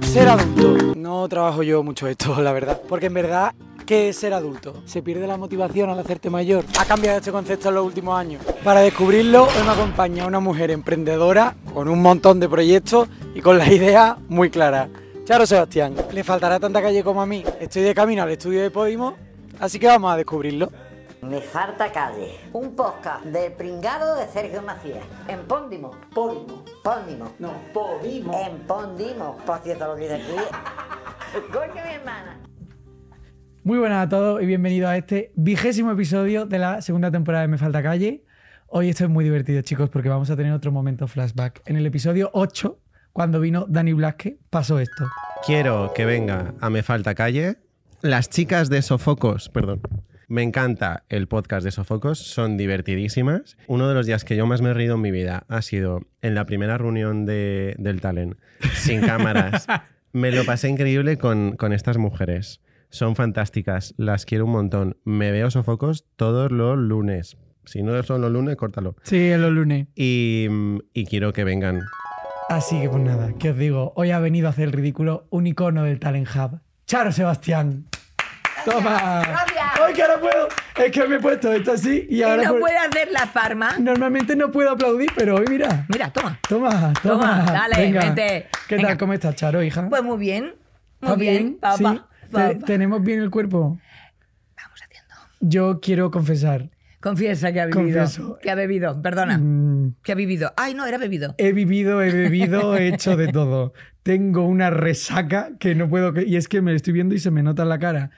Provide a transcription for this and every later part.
Ser adulto. No trabajo yo mucho esto, la verdad. Porque en verdad, ¿qué es ser adulto? Se pierde la motivación al hacerte mayor. Ha cambiado este concepto en los últimos años. Para descubrirlo, hoy me acompaña una mujer emprendedora con un montón de proyectos y con las ideas muy claras. Charo Sebastián, le faltará tanta calle como a mí. Estoy de camino al estudio de Podimo, así que vamos a descubrirlo. Me falta calle. Un podcast del pringado de Sergio Macías. En Póndimo. Póndimo. Póndimo. No, Podimo. En Póndimo. Por cierto, lo que dice aquí. Coño, mi hermana. Muy buenas a todos y bienvenidos a este vigésimo episodio de la segunda temporada de Me Falta Calle. Hoy esto es muy divertido, chicos, porque vamos a tener otro momento flashback. En el episodio 8, cuando vino Dani Blasque, pasó esto. Quiero que venga a Me Falta Calle las chicas de Sofocos, perdón, me encanta el podcast de Sofocos, son divertidísimas. Uno de los días que yo más me he reído en mi vida ha sido en la primera reunión del talent, sin cámaras. me lo pasé increíble con, estas mujeres. Son fantásticas, las quiero un montón. Me veo Sofocos todos los lunes. Si no son los lunes, córtalo. Sí, los lunes. Y, quiero que vengan. Así que pues nada, ¿qué os digo? Hoy ha venido a hacer el ridículo un icono del Talent Hub, Charo Sebastián. ¡Toma! ¡Ay, que ahora puedo! Es que me he puesto esto así y ahora. ¿Y no puedo hacer la farma? Normalmente no puedo aplaudir, pero hoy mira. Mira, toma. Toma, toma. dale, Venga. ¿Qué tal? ¿Cómo estás, Charo, hija? Pues muy bien. Muy bien, papá. ¿Tenemos bien el cuerpo? Vamos haciendo. Yo quiero confesar. Confiesa que ha vivido. Confieso. Que ha bebido, perdona. Mm. Que ha vivido. Ay, no, era bebido. He vivido, he bebido, he hecho de todo. Tengo una resaca que no puedo. Y es que me estoy viendo y se me nota en la cara.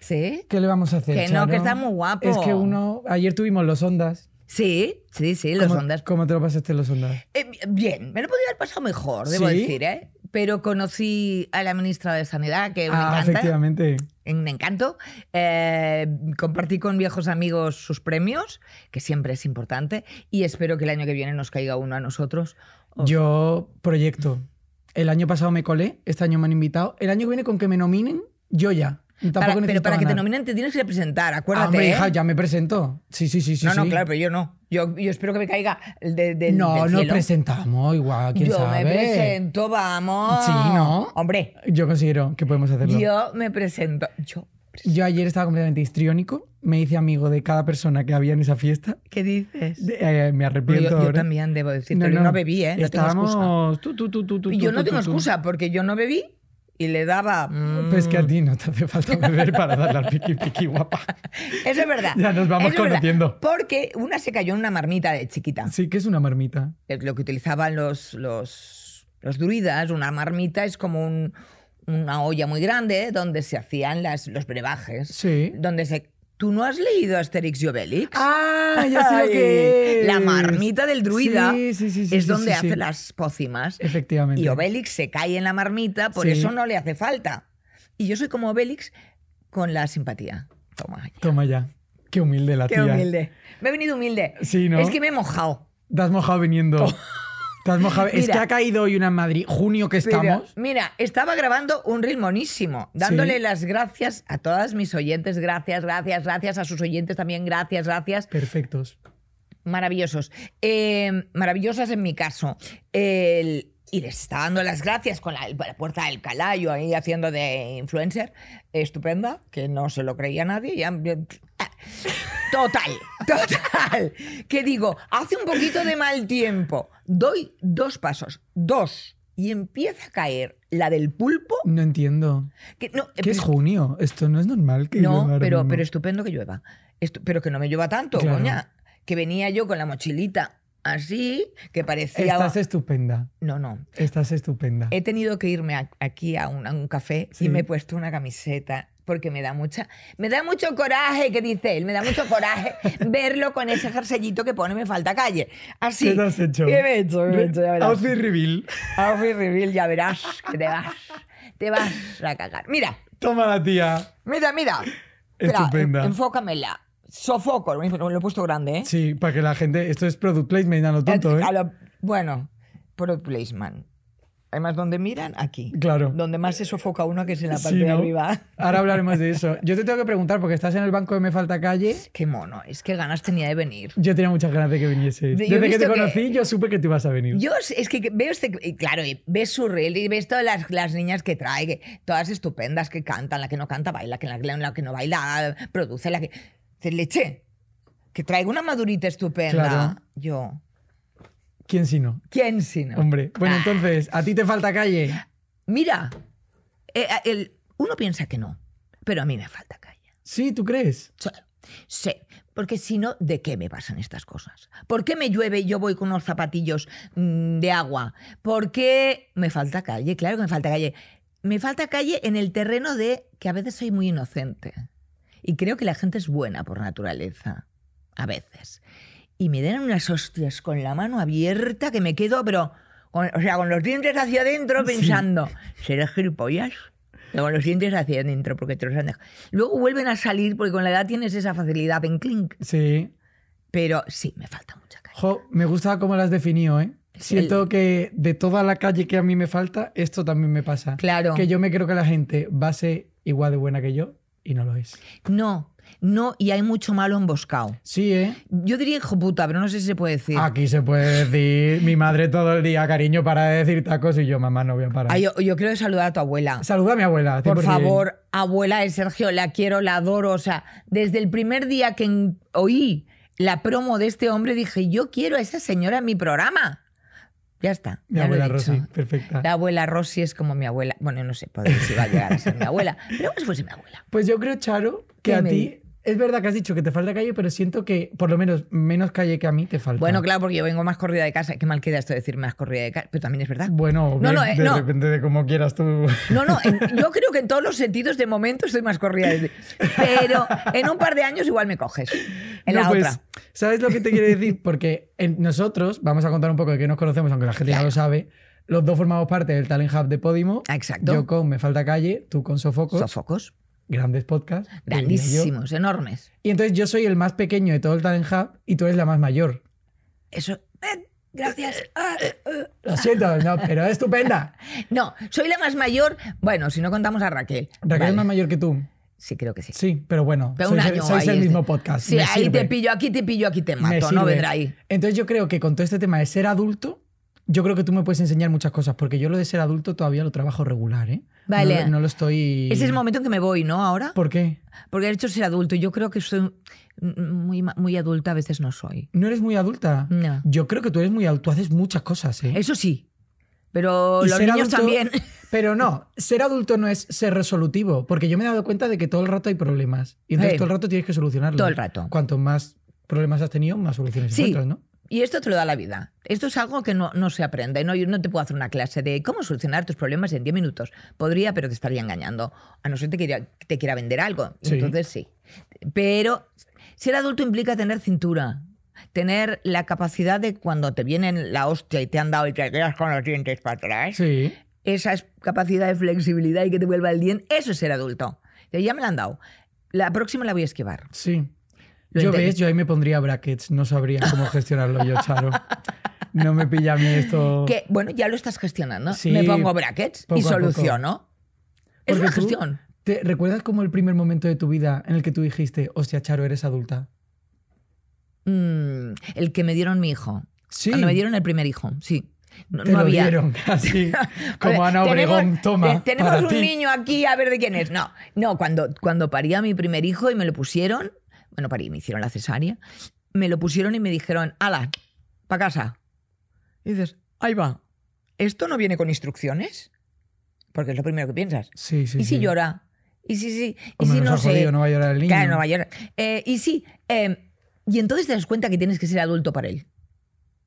¿Sí? ¿Qué le vamos a hacer? Que no, que está muy guapo. Es que uno. Ayer tuvimos los ondas. Sí, sí, sí, los ondas. ¿Cómo te lo pasaste los ondas? Eh, bien, me lo podía haber pasado mejor, debo decir, ¿eh? Pero conocí a la ministra de Sanidad, que me ah, efectivamente. Me encanto. Eh, compartí con viejos amigos sus premios, que siempre es importante, y espero que el año que viene nos caiga uno a nosotros. Yo proyecto. El año pasado me colé, este año me han invitado. El año que viene con que me nominen, yo ya pero para que te nominen te tienes que presentar, acuérdate. Ah, ¿eh? ya me presento. Sí, sí, sí, sí. No, no, claro, pero yo no. Yo, yo espero que me caiga de, de, no, No, presentamos, igual, quién yo sabe. Yo me presento, vamos. Sí, ¿no? Hombre. Yo considero que podemos hacerlo. Yo me presento. Yo. Yo ayer estaba completamente histriónico. Me hice amigo de cada persona que había en esa fiesta. ¿Qué dices? Eh, me arrepiento. Yo, yo, también debo decirte, yo no bebí, ¿eh? No Estábamos... tengo Tú, tú, tú, tú, y yo no tengo excusa porque yo no bebí y le daba. Mm. Pues que a ti no te falta beber para darle al piqui piqui guapa. Eso es verdad. Ya nos vamos conociendo. porque una se cayó en una marmita de chiquita. Sí, que es una marmita. Lo que utilizaban los, los, los druidas, una marmita es como una olla muy grande donde se hacían las, los brebajes. Sí. Donde se ¿Tú no has leído Asterix y Obelix? Ah, ya sé lo que La marmita del druida es donde hace las pócimas. Efectivamente. Y Obelix se cae en la marmita, por eso no le hace falta. Y yo soy como Obelix con la simpatía. Toma ya. Toma ya. Qué humilde la tía. Qué humilde. Me he venido humilde. Sí, ¿no? Es que me he mojado. Te has mojado viniendo. Oh es que ha caído hoy una en Madrid, junio que estamos. Mira, estaba grabando un reel monísimo, dándole las gracias a todas mis oyentes, gracias, gracias, gracias, a sus oyentes también, gracias, gracias. Perfectos. Maravillosos. Eh, maravillosas en mi caso. El, y les está dando las gracias con la, puerta del calayo ahí haciendo de influencer estupenda, que no se lo creía nadie. total, total. Que digo, hace un poquito de mal tiempo, doy dos pasos, dos, y empieza a caer la del pulpo. No entiendo. Que, es junio? Esto no es normal que No, pero, pero estupendo que llueva. esto pero que no me llueva tanto, coña. Que venía yo con la mochilita así, que parecía... Estás estupenda. No, no. Estás estupenda. He tenido que irme aquí a un, café y me he puesto una camiseta porque me da mucha me da mucho coraje que dice él me da mucho coraje verlo con ese jerseyito que pone me falta calle así ¿qué te has hecho? ¿qué me he hecho? Me he hecho ya verás. reveal ya verás que te vas te vas a cagar mira toma la tía mira mira Estupenda. enfócamela Sofoco, lo, he puesto grande, ¿eh? Sí, para que la gente. Esto es product placement ¿eh? a lo tonto, ¿eh? bueno, product placement. Además, donde miran, aquí. Claro. Donde más se sofoca uno, que es en la parte de arriba. Ahora hablaremos de eso. Yo te tengo que preguntar, porque estás en el banco de Me Falta Calle. Qué mono, es que ganas tenía de venir. Yo tenía muchas ganas de que viniese Desde que te conocí, yo supe que tú ibas a venir. Yo es que veo este. Claro, ves su reel y ves todas las, las niñas que trae, que, todas estupendas que cantan, la que no canta baila, que la, la que no baila produce, la que te leche, que traigo una madurita estupenda. Yo. ¿Quién si no? ¿Quién si no? Hombre, bueno, ah. entonces, ¿a ti te falta calle? Mira, eh, el, uno piensa que no, pero a mí me falta calle. ¿Sí? ¿Tú crees? Sí, Porque si no, ¿de qué me pasan estas cosas? ¿Por qué me llueve y yo voy con unos zapatillos mm, de agua? ¿Por qué me falta calle? Claro que me falta calle. Me falta calle en el terreno de que a veces soy muy inocente. Y creo que la gente es buena por naturaleza, a veces. Y me dan unas hostias con la mano abierta que me quedo, pero, con, o sea, con los dientes hacia adentro pensando, sí. ¿serás gilipollas? con los dientes hacia adentro porque te los han dejado. Luego vuelven a salir porque con la edad tienes esa facilidad, en clink. Sí. Pero sí, me falta mucha calle. Jo, me gusta cómo las definió, ¿eh? Siento que de toda la calle que a mí me falta, esto también me pasa. Claro. Que yo me creo que la gente va a ser igual de buena que yo, y no lo es. No, no, y hay mucho malo emboscado. Sí, ¿eh? Yo diría hijo puta, pero no sé si se puede decir. Aquí se puede decir mi madre todo el día, cariño, para decir tacos y yo, mamá, no voy a parar. Ah, yo, yo, quiero saludar a tu abuela. Saluda a mi abuela. Por favor, abuela de Sergio, la quiero, la adoro. O sea, desde el primer día que oí la promo de este hombre, dije, yo quiero a esa señora en mi programa. Ya está. Mi abuela Rosy, perfecta. La abuela Rosy es como mi abuela. Bueno, no sé si va a llegar a ser mi abuela, pero pues fuese mi abuela. Pues yo creo, Charo, que a ti es verdad que has dicho que te falta calle, pero siento que por lo menos menos calle que a mí te falta. Bueno, claro, porque yo vengo más corrida de casa. Qué mal queda esto de decir más corrida de casa, pero también es verdad. Bueno, no, no, eh, de, no. depende de cómo quieras tú. No, no, yo creo que en todos los sentidos de momento estoy más corrida. De... Pero en un par de años igual me coges. En la pues, otra. ¿Sabes lo que te quiero decir? Porque nosotros, vamos a contar un poco de que nos conocemos, aunque la gente ya lo sabe. Los dos formamos parte del Talent Hub de Podimo. Exacto. Yo con Me Falta Calle, tú con Sofocos. Sofocos grandes podcasts. Grandísimos, enormes. Y entonces yo soy el más pequeño de todo el Talent Hub y tú eres la más mayor. Eso. gracias. Eh, eh, lo siento, pero es estupenda. No, soy la más mayor. Bueno, si no contamos a Raquel. Raquel es más mayor que tú. Sí, creo que sí. Sí, pero bueno, sois, el mismo podcast. Sí, ahí te pillo, aquí te pillo, aquí te mato, no vendrá ahí. Entonces yo creo que con todo este tema de ser adulto, yo creo que tú me puedes enseñar muchas cosas, porque yo lo de ser adulto todavía lo trabajo regular, ¿eh? Vale. No, lo estoy. Ese es el momento en que me voy, ¿no? Ahora. ¿Por qué? Porque he hecho ser adulto. Yo creo que soy muy, muy adulta, a veces no soy. ¿No eres muy adulta? No. Yo creo que tú eres muy adulta, tú haces muchas cosas, ¿eh? Eso sí. Pero los niños también. Pero no, ser adulto no es ser resolutivo, porque yo me he dado cuenta de que todo el rato hay problemas. Y entonces todo el rato tienes que solucionarlos. Todo el rato. Cuanto más problemas has tenido, más soluciones encuentras, ¿no? Y esto te lo da la vida. Esto es algo que no, no se aprende. No, yo no te puedo hacer una clase de cómo solucionar tus problemas en 10 minutos. Podría, pero te estaría engañando. A no ser que te quiera, te quiera vender algo. Entonces sí. Pero ser adulto implica tener cintura. Tener la capacidad de cuando te vienen la hostia y te han dado y te quedas con los dientes para atrás. Sí. Esa capacidad de flexibilidad y que te vuelva el diente. Eso es ser adulto. Ya me la han dado. La próxima la voy a esquivar. Sí yo ves, yo ahí me pondría brackets, no sabría cómo gestionarlo yo, Charo. No me pilla a mí esto. Que, bueno, ya lo estás gestionando. me pongo brackets y soluciono. Es una gestión. Te, ¿Recuerdas como el primer momento de tu vida en el que tú dijiste, hostia, Charo, eres adulta? Mm, el que me dieron mi hijo. Sí. Cuando me dieron el primer hijo, sí. No, Te lo dieron así, Como Ana Obregón, toma. Tenemos un niño aquí, a ver de quién es. No, no, cuando, cuando mi primer hijo y me lo pusieron, bueno, parí, me hicieron la cesárea. Me lo pusieron y me dijeron, ala, pa' casa. Y dices, ahí va. ¿Esto no viene con instrucciones? Porque es lo primero que piensas. Sí, sí, ¿Y si llora? ¿Y si sí? ¿Y si no sé? Jodido, no va a llorar el niño. no va a llorar. Eh, y sí. Em, y entonces te das cuenta que tienes que ser adulto para él.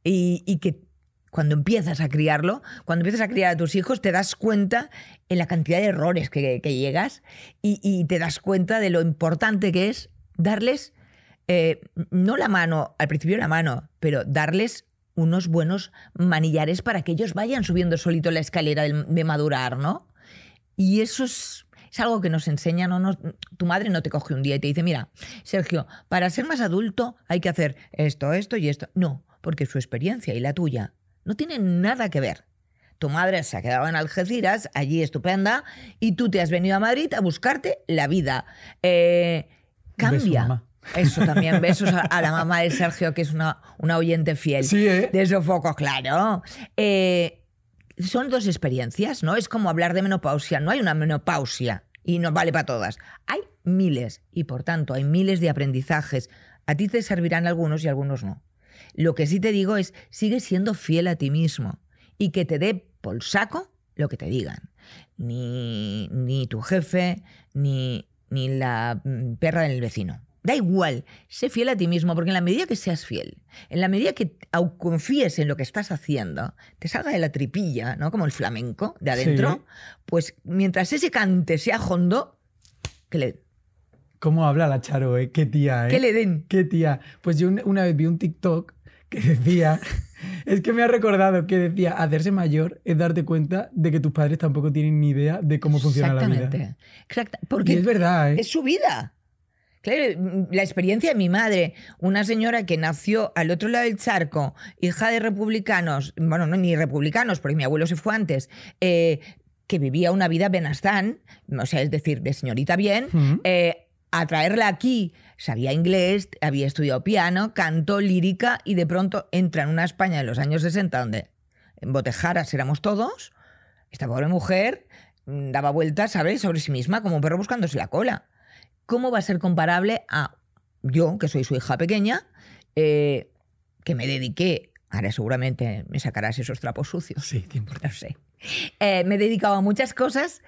Y, que cuando empiezas a criarlo, cuando empiezas a criar a tus hijos, te das cuenta en la cantidad de errores que, llegas y, te das cuenta de lo importante que es darles, eh, no la mano, al principio la mano, pero darles unos buenos manillares para que ellos vayan subiendo solito la escalera de, madurar, ¿no? Y eso es, algo que nos enseña, ¿no? tu madre no te coge un día y te dice, mira, Sergio, para ser más adulto hay que hacer esto, esto y esto. No, porque su experiencia y la tuya no tienen nada que ver. Tu madre se ha quedado en Algeciras, allí estupenda, y tú te has venido a Madrid a buscarte la vida. Eh, cambia. eso también, besos a, la mamá de Sergio, que es una, una oyente fiel sí, esos ¿eh? de claro. Eh, son dos experiencias, ¿no? Es como hablar de menopausia. No hay una menopausia y no vale para todas. Hay miles y por tanto hay miles de aprendizajes. A ti te servirán algunos y algunos no. Lo que sí te digo es, sigue siendo fiel a ti mismo y que te dé por saco lo que te digan. Ni, ni tu jefe, ni ni la mm, perra del vecino. Da igual, sé fiel a ti mismo, porque en la medida que seas fiel, en la medida que confíes en lo que estás haciendo, te salga de la tripilla, ¿no? Como el flamenco de adentro, pues mientras ese cante sea hondo, que le ¿Cómo habla la Charo, eh? Qué tía, eh. ¿Qué le den. Qué tía. Pues yo una vez vi un TikTok que decía, es que me ha recordado que decía, hacerse mayor es darte cuenta de que tus padres tampoco tienen ni idea de cómo funciona la vida. Exactamente. Porque es verdad, ¿eh? Es su vida. Claro, mm, la experiencia de mi madre, una señora que nació al otro lado del charco, hija de republicanos, bueno, no ni republicanos, porque mi abuelo se fue antes, eh, que vivía una vida benastán, o sea, es decir, de señorita bien, a traerla aquí. Sabía inglés, había estudiado piano, cantó lírica y de pronto entra en una España en los años 60 donde en botejaras éramos todos. Esta pobre mujer mm, daba vueltas, ¿sabes?, sobre sí misma como un perro buscándose la cola. ¿Cómo va a ser comparable a yo, que soy su hija pequeña, eh, que me dediqué, ahora seguramente me sacarás esos trapos sucios. Sí, eh, me he dedicado a muchas cosas,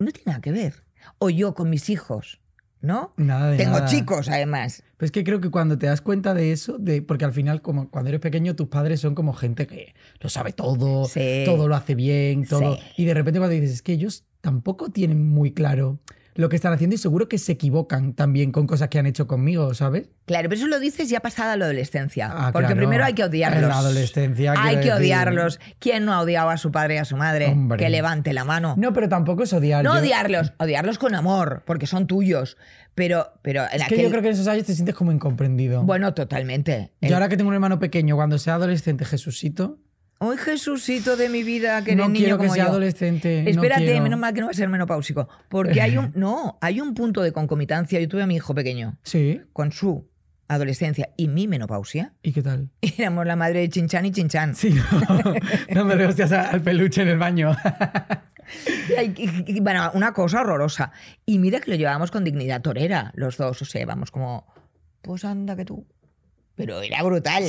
no tiene nada que ver. O yo con mis hijos, ¿no? Nada Tengo chicos, además. Pues que creo que cuando te das cuenta de eso, de, porque al final, como cuando eres pequeño, tus padres son como gente que lo sabe todo, todo lo hace bien, todo. Y de repente cuando dices, es que ellos tampoco tienen muy claro lo que están haciendo y seguro que se equivocan también con cosas que han hecho conmigo, ¿sabes? Claro, pero eso lo dices ya pasada la adolescencia. Ah, porque primero hay que odiarlos. adolescencia. Hay que odiarlos. ¿Quién no ha odiado a su padre y a su madre? Que levante la mano. No, pero tampoco es odiarlos. No odiarlos, odiarlos con amor, porque son tuyos. Pero, pero es que yo creo que en esos años te sientes como incomprendido. Bueno, totalmente. Yo ahora que tengo un hermano pequeño, cuando sea adolescente, Jesucito, Hoy Jesucito de mi vida, que eres no niño como que sea adolescente. Espérate, menos mal que no va a ser menopáusico. Porque hay un. No, hay un punto de concomitancia. Yo tuve a mi hijo pequeño. Sí. Con su adolescencia y mi menopausia. ¿Y qué tal? Éramos la madre de Chinchán y Chinchan. Sí, no, me rehostias al peluche en el baño. bueno, una cosa horrorosa. Y mira que lo llevábamos con dignidad torera los dos. O sea, vamos como. Pues anda que tú. Pero era brutal.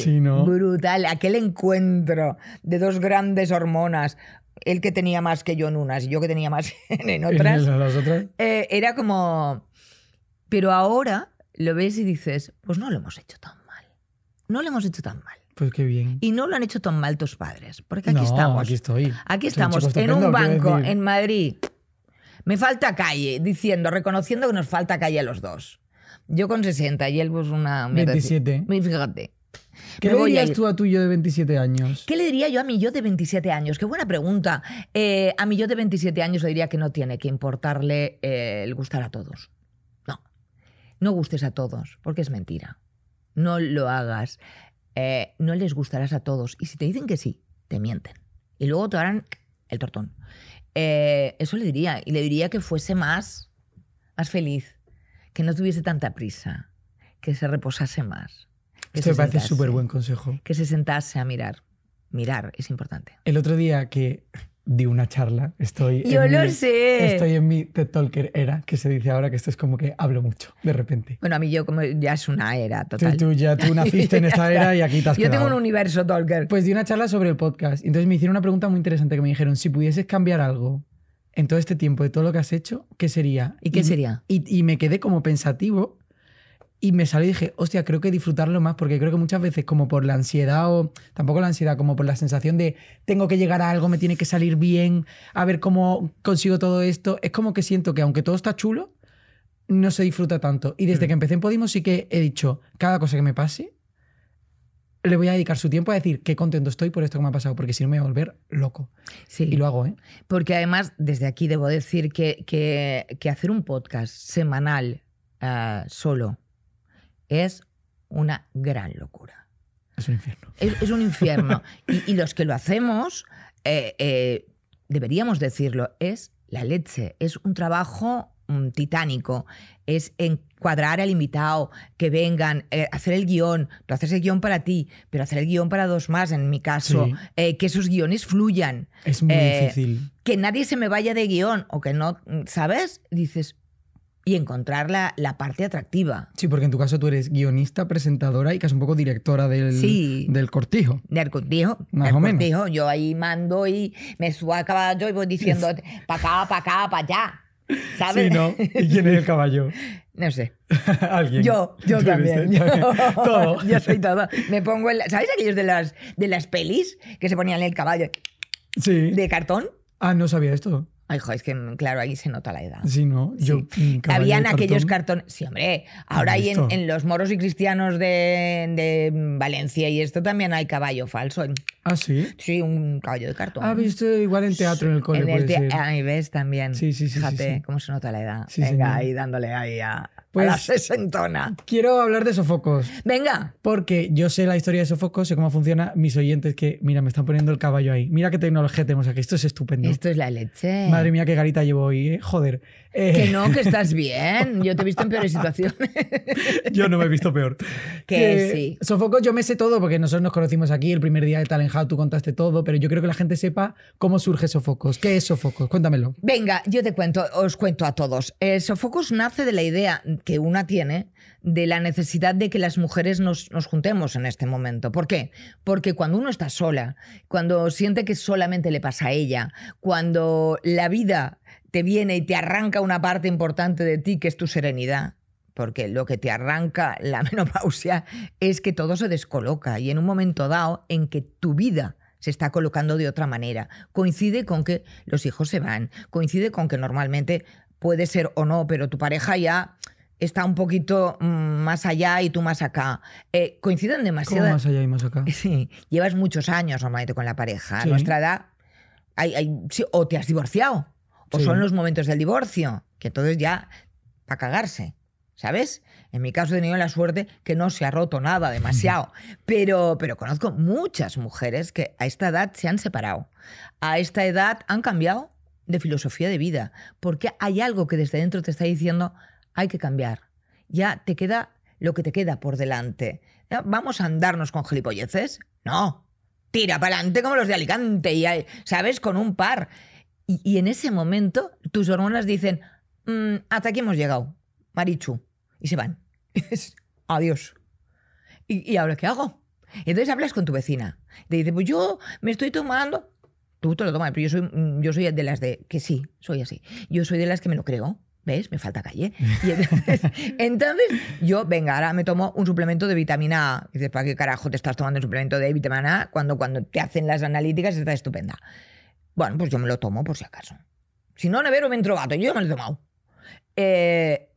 Brutal. Aquel encuentro de dos grandes hormonas, él que tenía más que yo en unas y yo que tenía más en otras. otras? Eh, era como. Pero ahora lo ves y dices, pues no lo hemos hecho tan mal. No lo hemos hecho tan mal. Pues qué bien. Y no lo han hecho tan mal tus padres, porque aquí estamos. Aquí estoy. Aquí estamos, en un banco, en Madrid. Me falta calle, diciendo, reconociendo que nos falta calle a los dos. Yo con 60 y él pues una... 27. Fíjate. ¿Qué le dirías tú a tu yo de 27 años? ¿Qué le diría yo a mi yo de 27 años? Qué buena pregunta. Eh, a mi yo de 27 años le diría que no tiene que importarle eh, el gustar a todos. No. No gustes a todos, porque es mentira. No lo hagas. Eh, no les gustarás a todos. Y si te dicen que sí, te mienten. Y luego te harán el tortón. eso le diría. Y le diría que fuese más, más feliz que no tuviese tanta prisa, que se reposase más. Que Esto me parece súper buen consejo. Que se sentase a mirar. Mirar es importante. El otro día que di una charla, estoy. en lo mi, sé. Estoy en mi TED Talker era, que se dice ahora que esto es como que hablo mucho, de repente. Bueno, a mí yo como ya es una era total. Tú, tú ya tú naciste en esta era y aquí estás. Yo tengo un universo Talker. Pues di una charla sobre el podcast. Entonces me hicieron una pregunta muy interesante que me dijeron: si pudieses cambiar algo en todo este tiempo de todo lo que has hecho, ¿qué sería? ¿Y qué sería? Y, me quedé como pensativo y me salí y dije, hostia, creo que disfrutarlo más porque creo que muchas veces como por la ansiedad o tampoco la ansiedad, como por la sensación de tengo que llegar a algo, me tiene que salir bien, a ver cómo consigo todo esto, es como que siento que aunque todo está chulo, no se disfruta tanto. Y desde mm. que empecé en Podimos sí que he dicho, cada cosa que me pase, le voy a dedicar su tiempo a decir qué contento estoy por esto que me ha pasado, porque si no me voy a volver loco. Sí. Y lo hago, ¿eh? Porque además, desde aquí debo decir que, hacer un podcast semanal eh, solo es una gran locura. Es un infierno. Es, un infierno. y, los que lo hacemos, eh, eh, deberíamos decirlo, es la leche. Es un trabajo titánico es encuadrar al invitado, que vengan, eh, hacer el guión, tú haces el guión para ti, pero hacer el guión para dos más, en mi caso, eh, que esos guiones fluyan. Es muy eh, difícil. Que nadie se me vaya de guión o que no, ¿sabes? Dices, y encontrar la, la, parte atractiva. Sí, porque en tu caso tú eres guionista, presentadora y casi un poco directora del, del cortijo. Del cortijo. Yo ahí mando y me subo a caballo y voy diciendo para acá, para acá, para allá. ¿Sabes? Sí, ¿no? ¿Y quién es el caballo? No sé. Alguien. Yo, yo también. todo. yo soy todo. Me pongo el, ¿Sabes aquellos de las, de las pelis que se ponían el caballo? Sí. De cartón. Ah, no sabía esto. Ay, joder, es que mm, claro, ahí se nota la edad. Sí, ¿no? Yo, mm, Habían aquellos cartones. Sí, hombre, ahora ah, hay en, en, los moros y cristianos de, de, mm, Valencia y esto también hay caballo falso. Ah, sí. Sí, un caballo de cartón. Ah, visto igual en teatro en el cole. Ahí ves también. Sí, sí, sí. Fíjate cómo se nota la edad. Venga, ahí dándole ahí a, pues, a la Quiero hablar de Sofocos. Venga. Porque yo sé la historia de Sofocos, sé cómo funciona. Mis oyentes que, mira, me están poniendo el caballo ahí. Mira qué tecnología tenemos aquí. Esto es estupendo. Esto es la leche. Madre mía, qué garita llevo hoy. ¿eh? Joder. Eh, que no, que estás bien. Yo te he visto en peores situaciones. yo no me he visto peor. Que, sí. Sofocos, yo me sé todo porque nosotros nos conocimos aquí el primer día de Talent How, Tú contaste todo, pero yo creo que la gente sepa cómo surge Sofocos. ¿Qué es Sofocos? Cuéntamelo. Venga, yo te cuento, os cuento a todos. Eh, Sofocos nace de la idea que una tiene de la necesidad de que las mujeres nos, juntemos en este momento. ¿Por qué? Porque cuando uno está sola, cuando siente que solamente le pasa a ella, cuando la vida te viene y te arranca una parte importante de ti que es tu serenidad, porque lo que te arranca la menopausia es que todo se descoloca y en un momento dado en que tu vida se está colocando de otra manera. Coincide con que los hijos se van, coincide con que normalmente puede ser o no, pero tu pareja ya está un poquito mm, más allá y tú más acá. Eh, coinciden demasiado. ¿Cómo más allá y más acá? Sí. Llevas muchos años normalmente con la pareja. A nuestra edad, o te has divorciado, o son los momentos del divorcio, que entonces ya, para cagarse. ¿Sabes? En mi caso he tenido la suerte que no se ha roto nada demasiado, pero, pero conozco muchas mujeres que a esta edad se han separado, a esta edad han cambiado de filosofía de vida, porque hay algo que desde dentro te está diciendo, hay que cambiar. Ya te queda lo que te queda por delante. ¿Vamos a andarnos con gilipolleces? No. Tira para adelante como los de Alicante, y, ¿sabes? Con un par. Y, en ese momento tus hormonas dicen, mm, hasta aquí hemos llegado, Marichu. Y se van. Adiós. ¿Y, ahora qué hago? Entonces hablas con tu vecina. Te dice, pues yo me estoy tomando tú te lo tomas, pero yo soy, mm, yo soy de las de que sí, soy así. Yo soy de las que me lo creo. ¿Ves? Me falta calle. entonces, yo, venga, ahora me tomo un suplemento de vitamina A. dices, ¿para qué carajo te estás tomando un suplemento de vitamina A cuando, cuando te hacen las analíticas está estupenda? Bueno, pues yo me lo tomo por si acaso. Si no, nevero me entro Yo me lo he tomado. Eh,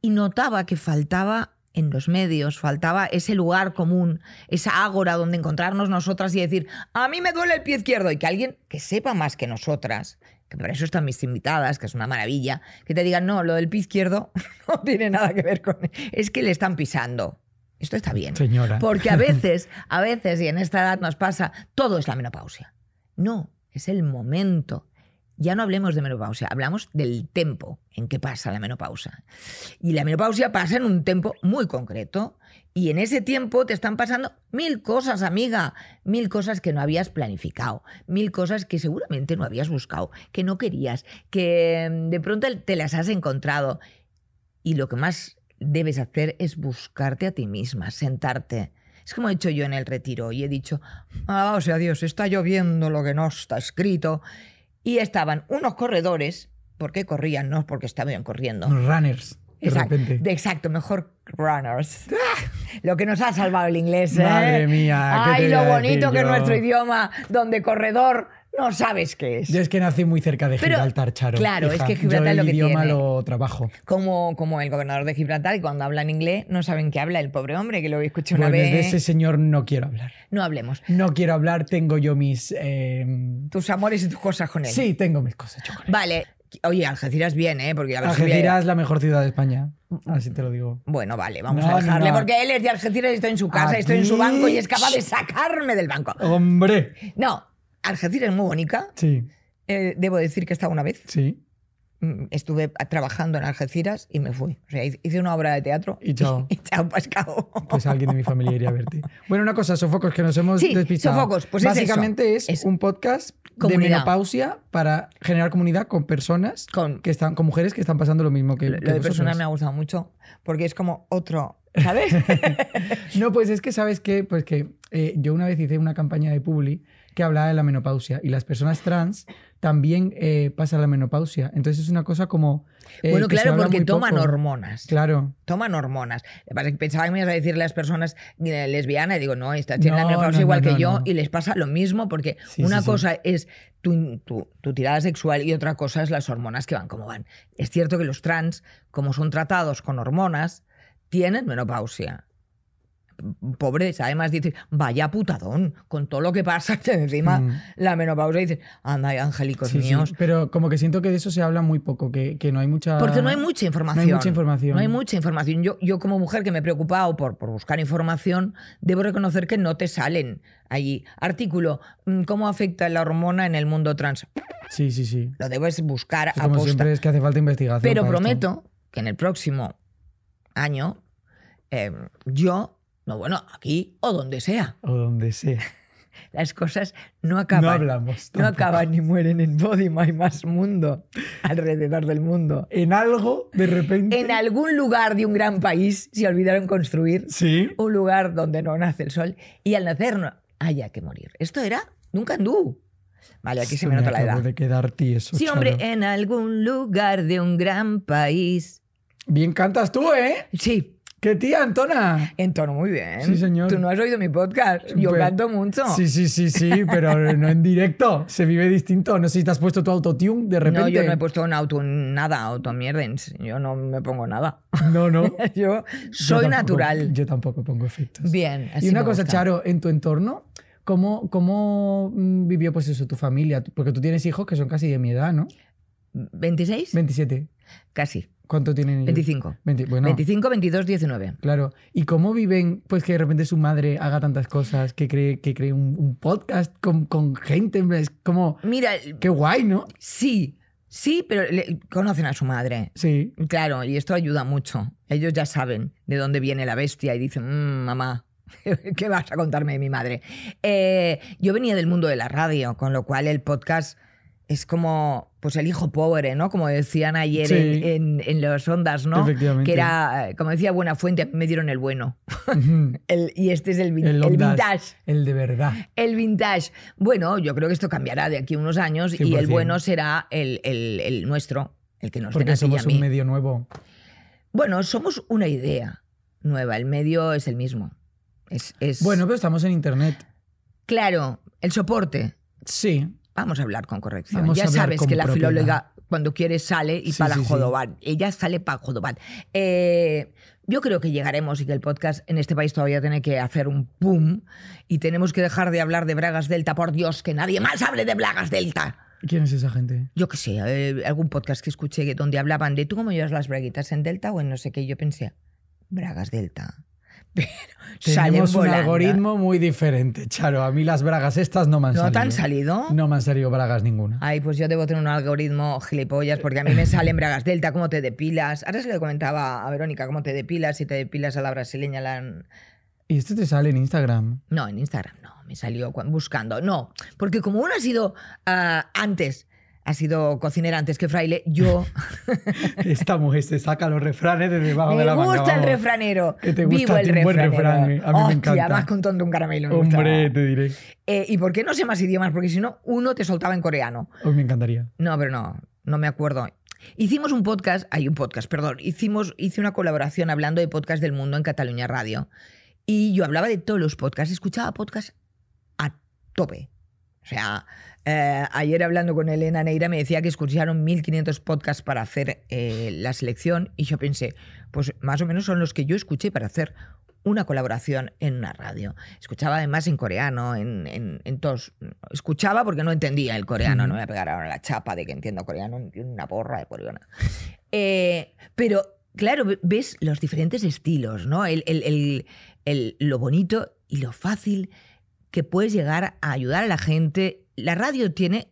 y notaba que faltaba en los medios, faltaba ese lugar común, esa ágora donde encontrarnos nosotras y decir, a mí me duele el pie izquierdo y que alguien que sepa más que nosotras que para eso están mis invitadas, que es una maravilla, que te digan, no, lo del pie izquierdo no tiene nada que ver con... Es que le están pisando. Esto está bien. Señora. Porque a veces, a veces, y en esta edad nos pasa, todo es la menopausia. No, es el momento ya no hablemos de menopausia, hablamos del tiempo en que pasa la menopausia. Y la menopausia pasa en un tiempo muy concreto. Y en ese tiempo te están pasando mil cosas, amiga, mil cosas que no habías planificado, mil cosas que seguramente no habías buscado, que no querías, que mm, de pronto te las has encontrado. Y lo que más debes hacer es buscarte a ti misma, sentarte. Es como he hecho yo en el retiro y he dicho, ah, o sea, Dios, está lloviendo lo que no está escrito y estaban unos corredores, porque corrían, no porque estaban corriendo. runners. De exacto, repente. exacto, mejor runners. Ah. lo que nos ha salvado el inglés. ¿eh? Madre mía. Ay, lo bonito que es nuestro idioma, donde corredor no sabes qué es. Yo es que nací muy cerca de Gibraltar, Charo. Claro, es que Gibraltar es lo que tiene. El idioma lo trabajo. Como, como el gobernador de Gibraltar, y cuando hablan inglés no saben qué habla el pobre hombre, que lo escuchado una pues vez. De ese señor no quiero hablar. No hablemos. No quiero hablar, tengo yo mis. Eh, tus amores y tus cosas con él. Sí, tengo mis cosas. Vale, Oye, Algeciras bien, ¿eh? Porque Algeciras es la mejor ciudad de España. Así te lo digo. Bueno, vale, vamos a dejarle, porque él es de Algeciras y estoy en su casa, estoy en su banco y es capaz de sacarme del banco. ¡Hombre! No, Algeciras es muy bonita. Sí. Eh, debo decir que he estado una vez. Sí. Mm, estuve trabajando en Algeciras y me fui. O sea, hice una obra de teatro. Y chao. Y chao, pescado. Pues alguien de mi familia iría a verte. Bueno, una cosa, Sofocos, que nos hemos despistado. Sofocos, pues Básicamente es, un podcast de menopausia para generar comunidad con personas, con, que están, con mujeres que están pasando lo mismo que. Lo, que lo de personas me ha gustado mucho porque es como otro ¿sabes? no, pues es que sabes que, pues que eh, yo una vez hice una campaña de Publi que hablaba de la menopausia y las personas trans también eh, pasan la menopausia. Entonces es una cosa como... Eh, bueno, claro, porque toman hormonas. Claro. Toman hormonas. Pensaba que me ibas a decirle a las personas lesbianas, digo, no, tienen la menopausia igual que yo y les pasa lo mismo porque una cosa es tu, tu, tirada sexual y otra cosa es las hormonas que van como van. Es cierto que los trans, como son tratados con hormonas, tienen menopausia pobres, Además, dices, vaya putadón, con todo lo que pasa encima mm. la menopausia. Dices, anda, angélicos míos. pero como que siento que de eso se habla muy poco, que, no hay mucha. Porque no hay mucha información. No hay mucha información. No hay mucha información. Yo, yo como mujer que me he preocupado por, buscar información, debo reconocer que no te salen allí. Artículo, mm, ¿cómo afecta la hormona en el mundo trans? Sí, sí, sí. Lo debes buscar a Como siempre es que hace falta investigación. Pero prometo que en el próximo año eh, yo no, bueno, aquí o donde sea. O donde sea. Las cosas no acaban. No hablamos. No acaban ni mueren en no Hay más mundo alrededor del mundo. En algo, de repente. En algún lugar de un gran país se olvidaron construir ¿Sí? un lugar donde no nace el sol y al nacer no haya que morir. Esto era nunca andú. Vale, aquí se, me nota la edad. de quedar eso, Sí, hombre, en algún lugar de un gran país. Bien cantas tú, ¿eh? Sí. ¿Qué tía, Antona? Entono muy bien. Sí, señor. Tú no has oído mi podcast. Yo pues, canto mucho. Sí, sí, sí, sí, pero no en directo. Se vive distinto. No sé si te has puesto tu autotune de repente. No, yo no he puesto un auto, nada, auto mierdens. Yo no me pongo nada. No, no. yo soy natural. Yo tampoco pongo efectos. Bien. Así y una cosa, Charo, en tu entorno, ¿cómo, ¿cómo mm, vivió pues eso tu familia? Porque tú tienes hijos que son casi de mi edad, ¿no? ¿26? 27. Casi. ¿Cuánto tienen 25. 25, 22, 19. Claro. ¿Y cómo viven pues que de repente su madre haga tantas cosas, que cree, que cree un, podcast con, gente? Es como... Mira... Qué guay, ¿no? Sí, sí, pero conocen a su madre. Sí. Claro, y esto ayuda mucho. Ellos ya saben de dónde viene la bestia y dicen, mm, mamá, ¿qué vas a contarme de mi madre? Eh, yo venía del mundo de la radio, con lo cual el podcast es como pues el hijo pobre, ¿no? Como decían ayer en, en, las ondas, ¿no? Efectivamente. Que era, eh, como decía Buena Fuente, me dieron el bueno. y este es el, vintage. El de verdad. El vintage. Bueno, yo creo que esto cambiará de aquí a unos años y el bueno será el, nuestro, el que nos Porque den a un medio nuevo. Bueno, somos una idea nueva. El medio es el mismo. Es, Bueno, pero estamos en Internet. Claro, el soporte. Sí, Vamos a hablar con corrección. ya sabes que la filóloga cuando quiere sale y para sí, Ella sale para Jodobar. Eh, yo creo que llegaremos y que el podcast en este país todavía tiene que hacer un boom y tenemos que dejar de hablar de Bragas Delta. Por Dios, que nadie más hable de Bragas Delta. ¿Quién es esa gente? Yo qué sé, eh, algún podcast que escuché donde hablaban de tú cómo llevas las braguitas en Delta o en no sé qué. Yo pensé, Bragas Delta. Pero tenemos un algoritmo muy diferente, Charo. A mí las bragas estas no me han salido. ¿No te han salido? No me han salido bragas ninguna. Ay, pues yo debo tener un algoritmo gilipollas, porque a mí me salen bragas delta, cómo te depilas. Ahora se le comentaba a Verónica, cómo te depilas, y te depilas a la brasileña, la... ¿Y esto te sale en Instagram? No, en Instagram no, me salió buscando. No, porque como uno ha sido ah, antes ha sido cocinera antes que fraile, yo... Esta mujer se saca los refranes de debajo de la manga. Me gusta el refranero. te gusta Vivo el refranero. Buen refrán, a mí me encanta. con tonto un caramelo. Hombre, te diré. Eh, ¿Y por qué no sé más idiomas? Porque si no, uno te soltaba en coreano. Hoy me encantaría. No, pero no, no me acuerdo. Hicimos un podcast, hay un podcast, perdón, hicimos, hice una colaboración hablando de podcast del mundo en Cataluña Radio. Y yo hablaba de todos los podcasts, escuchaba podcasts a tope. O sea, eh, ayer hablando con Elena Neira me decía que escucharon 1.500 podcasts para hacer eh, la selección y yo pensé, pues más o menos son los que yo escuché para hacer una colaboración en una radio. Escuchaba además en coreano, en, todos. Escuchaba porque no entendía el coreano, no me voy a pegar ahora la chapa de que entiendo coreano, una porra de coreano. Eh, pero claro, ves los diferentes estilos, ¿no? lo bonito y lo fácil que puedes llegar a ayudar a la gente la radio tiene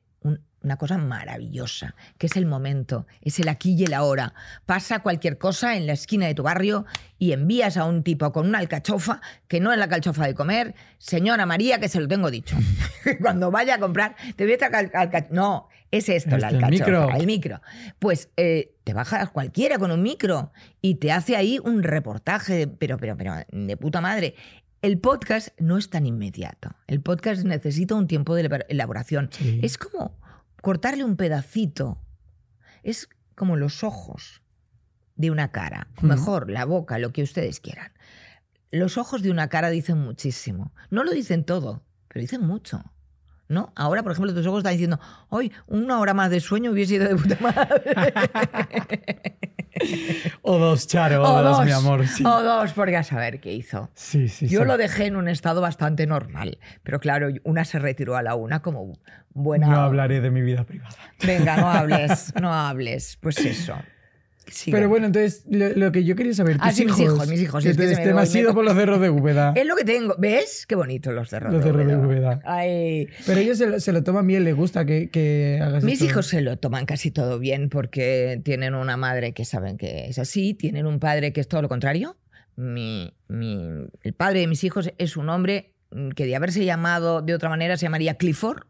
una cosa maravillosa, que es el momento, es el aquí y el ahora. Pasa cualquier cosa en la esquina de tu barrio y envías a un tipo con una alcachofa, que no es la alcachofa de comer, señora María, que se lo tengo dicho. Cuando vaya a comprar, te voy a alcachofa. No, es esto, la alcachofa, el micro. Pues eh, te bajas cualquiera con un micro y te hace ahí un reportaje, pero, pero, pero, de puta madre. El podcast no es tan inmediato. El podcast necesita un tiempo de elaboración. Es como cortarle un pedacito. Es como los ojos de una cara. mejor, la boca, lo que ustedes quieran. Los ojos de una cara dicen muchísimo. No lo dicen todo, pero dicen mucho. ¿No? Ahora, por ejemplo, tus ojos están diciendo, hoy una hora más de sueño hubiese ido de puta madre. o dos, Charo, o, dos, mi amor. O dos, porque a saber qué hizo. Yo lo dejé en un estado bastante normal, pero claro, una se retiró a la una como buena. No hablaré de mi vida privada. Venga, no hables, no hables. Pues eso. Pero bueno, entonces lo, que yo quería saber, ah, tus hijos, mis hijos, mis hijos. Que te, has ido por los cerros de Úbeda. Es lo que tengo. ¿Ves? Qué bonito los cerros los de Úbeda. Cerros de Úbeda. Ay. Pero ellos se lo, toman bien, les gusta que, que hagas Mis hijos se lo toman casi todo bien porque tienen una madre que saben que es así, tienen un padre que es todo lo contrario. Mi, mi, el padre de mis hijos es un hombre que de haberse llamado de otra manera se llamaría Clifford.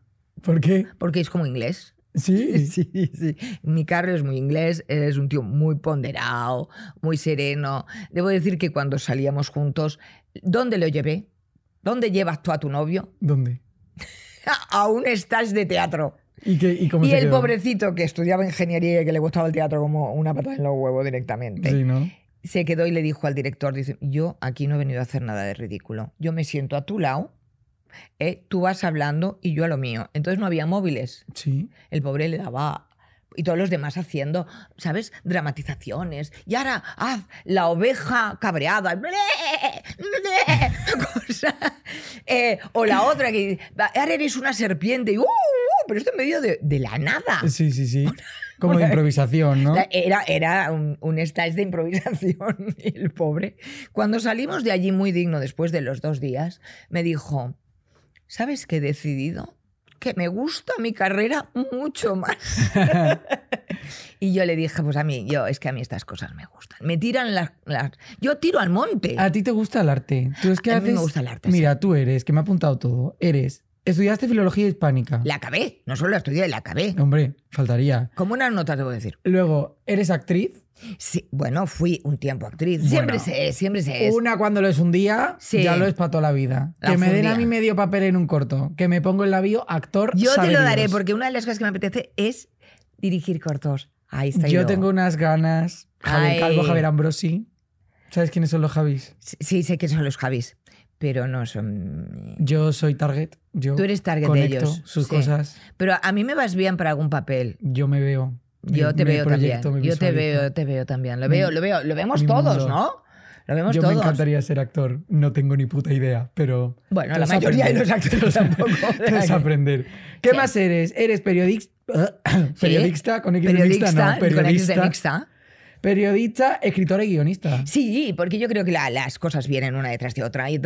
¿Por qué? Porque es como inglés. Sí, sí, sí. Mi Carlos es muy inglés, es un tío muy ponderado, muy sereno. Debo decir que cuando salíamos juntos, ¿dónde lo llevé? ¿Dónde llevas tú a tu novio? ¿Dónde? a un stage de teatro. ¿Y, el pobrecito que estudiaba ingeniería y que le gustaba el teatro como una patada en los huevos directamente. ¿no? Se quedó y le dijo al director, dice, yo aquí no he venido a hacer nada de ridículo. Yo me siento a tu lado eh, tú vas hablando y yo a lo mío. Entonces no había móviles. El pobre le daba y todos los demás haciendo, ¿sabes? Dramatizaciones. Y ahora haz la oveja cabreada. Eh, o la otra que ahora eres una serpiente. Uh, uh, uh, pero esto en medio de, la nada. Sí, sí, sí. Como de improvisación, ¿no? Era, era un, un stage de improvisación, el pobre. Cuando salimos de allí muy digno después de los dos días, me dijo, ¿sabes qué he decidido? Que me gusta mi carrera mucho más. y yo le dije, pues a mí, yo, es que a mí estas cosas me gustan. Me tiran las... Yo tiro al monte. A ti te gusta el arte. ¿Tú es que a me gusta el arte. Mira, tú eres, que me ha apuntado todo, eres Estudiaste filología hispánica. La acabé, no solo la estudié, la acabé. Hombre, faltaría. Como unas notas debo decir. Luego, eres actriz. Sí, bueno, fui un tiempo actriz. Siempre se es, siempre se es. Una cuando lo es un día, ya lo es para toda la vida. que me den a mí medio papel en un corto, que me pongo en la actor. Yo te lo daré, porque una de las cosas que me apetece es dirigir cortos. Ahí está. Yo, tengo unas ganas. Javier Calvo, Javier Ambrosi. ¿Sabes quiénes son los Javis? Sí, sé quiénes son los Javis, pero no son. Yo soy Target. Tú eres Target de ellos. Sus cosas. Pero a mí me vas bien para algún papel. Yo me veo. Yo te veo también. Yo te veo, te veo también. Lo veo, lo veo, lo vemos todos, ¿no? Lo vemos Yo me encantaría ser actor, no tengo ni puta idea, pero... Bueno, la mayoría de los actores tampoco. Es aprender. ¿Qué más eres? ¿Eres periodista? periodista, con X periodista, mixta, no, periodista. Con X de mixta. Periodista, escritora y guionista. Sí, porque yo creo que las cosas vienen una detrás de otra. Eh,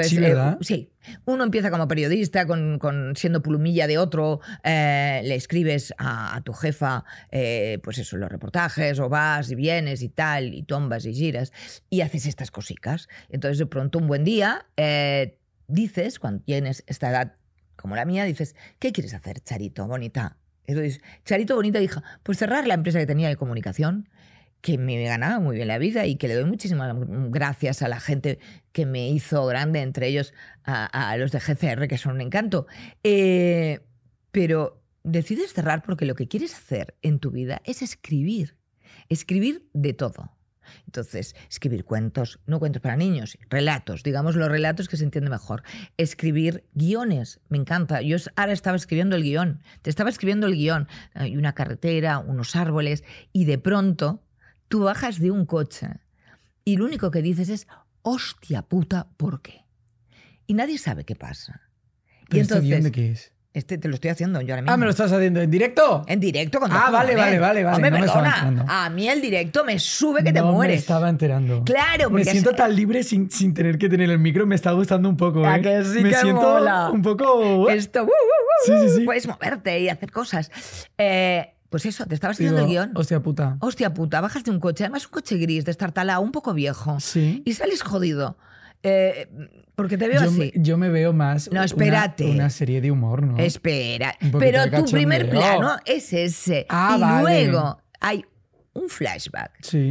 sí, Uno empieza como periodista, con, siendo plumilla de otro, eh, le escribes a, tu jefa, eh, pues eso, los reportajes, o vas y vienes y tal, y tombas y giras, y haces estas cositas. Entonces, de pronto, un buen día, dices, cuando tienes esta edad como la mía, dices, ¿qué quieres hacer, Charito, bonita? Entonces, Charito, bonita, dijo, pues cerrar la empresa que tenía de comunicación que me ganaba muy bien la vida y que le doy muchísimas gracias a la gente que me hizo grande, entre ellos a, los de GCR, que son un encanto. Eh, pero decides cerrar porque lo que quieres hacer en tu vida es escribir, escribir de todo. Entonces, escribir cuentos, no cuentos para niños, relatos, digamos los relatos que se entiende mejor. Escribir guiones, me encanta. Yo ahora estaba escribiendo el guión, te estaba escribiendo el guión. Hay una carretera, unos árboles, y de pronto tú bajas de un coche y lo único que dices es, hostia puta, ¿por qué? Y nadie sabe qué pasa. y entonces, de qué es? Este te lo estoy haciendo yo ahora mismo. Ah, ¿me lo estás haciendo en directo? En directo con Ah, ¿eh? vale, vale, vale, vale. perdona. a mí el directo me sube que te mueres. Me estaba enterando. Claro, porque. Me siento tan libre sin, sin, tener que tener el micro. Me está gustando un poco. Ah, ¿eh? sí me siento un poco. Esto. Uh, uh, uh, sí, sí, sí. Puedes moverte y hacer cosas. Eh, pues eso, te estabas haciendo el guión. Hostia puta. Hostia puta, bajas de un coche, además un coche gris, de talado, un poco viejo. Sí. Y sales jodido. Eh, porque te veo así. yo me veo más. No, espérate. Una, serie de humor, ¿no? Espera. Pero tu primer plano es ese. Ah, y luego hay un flashback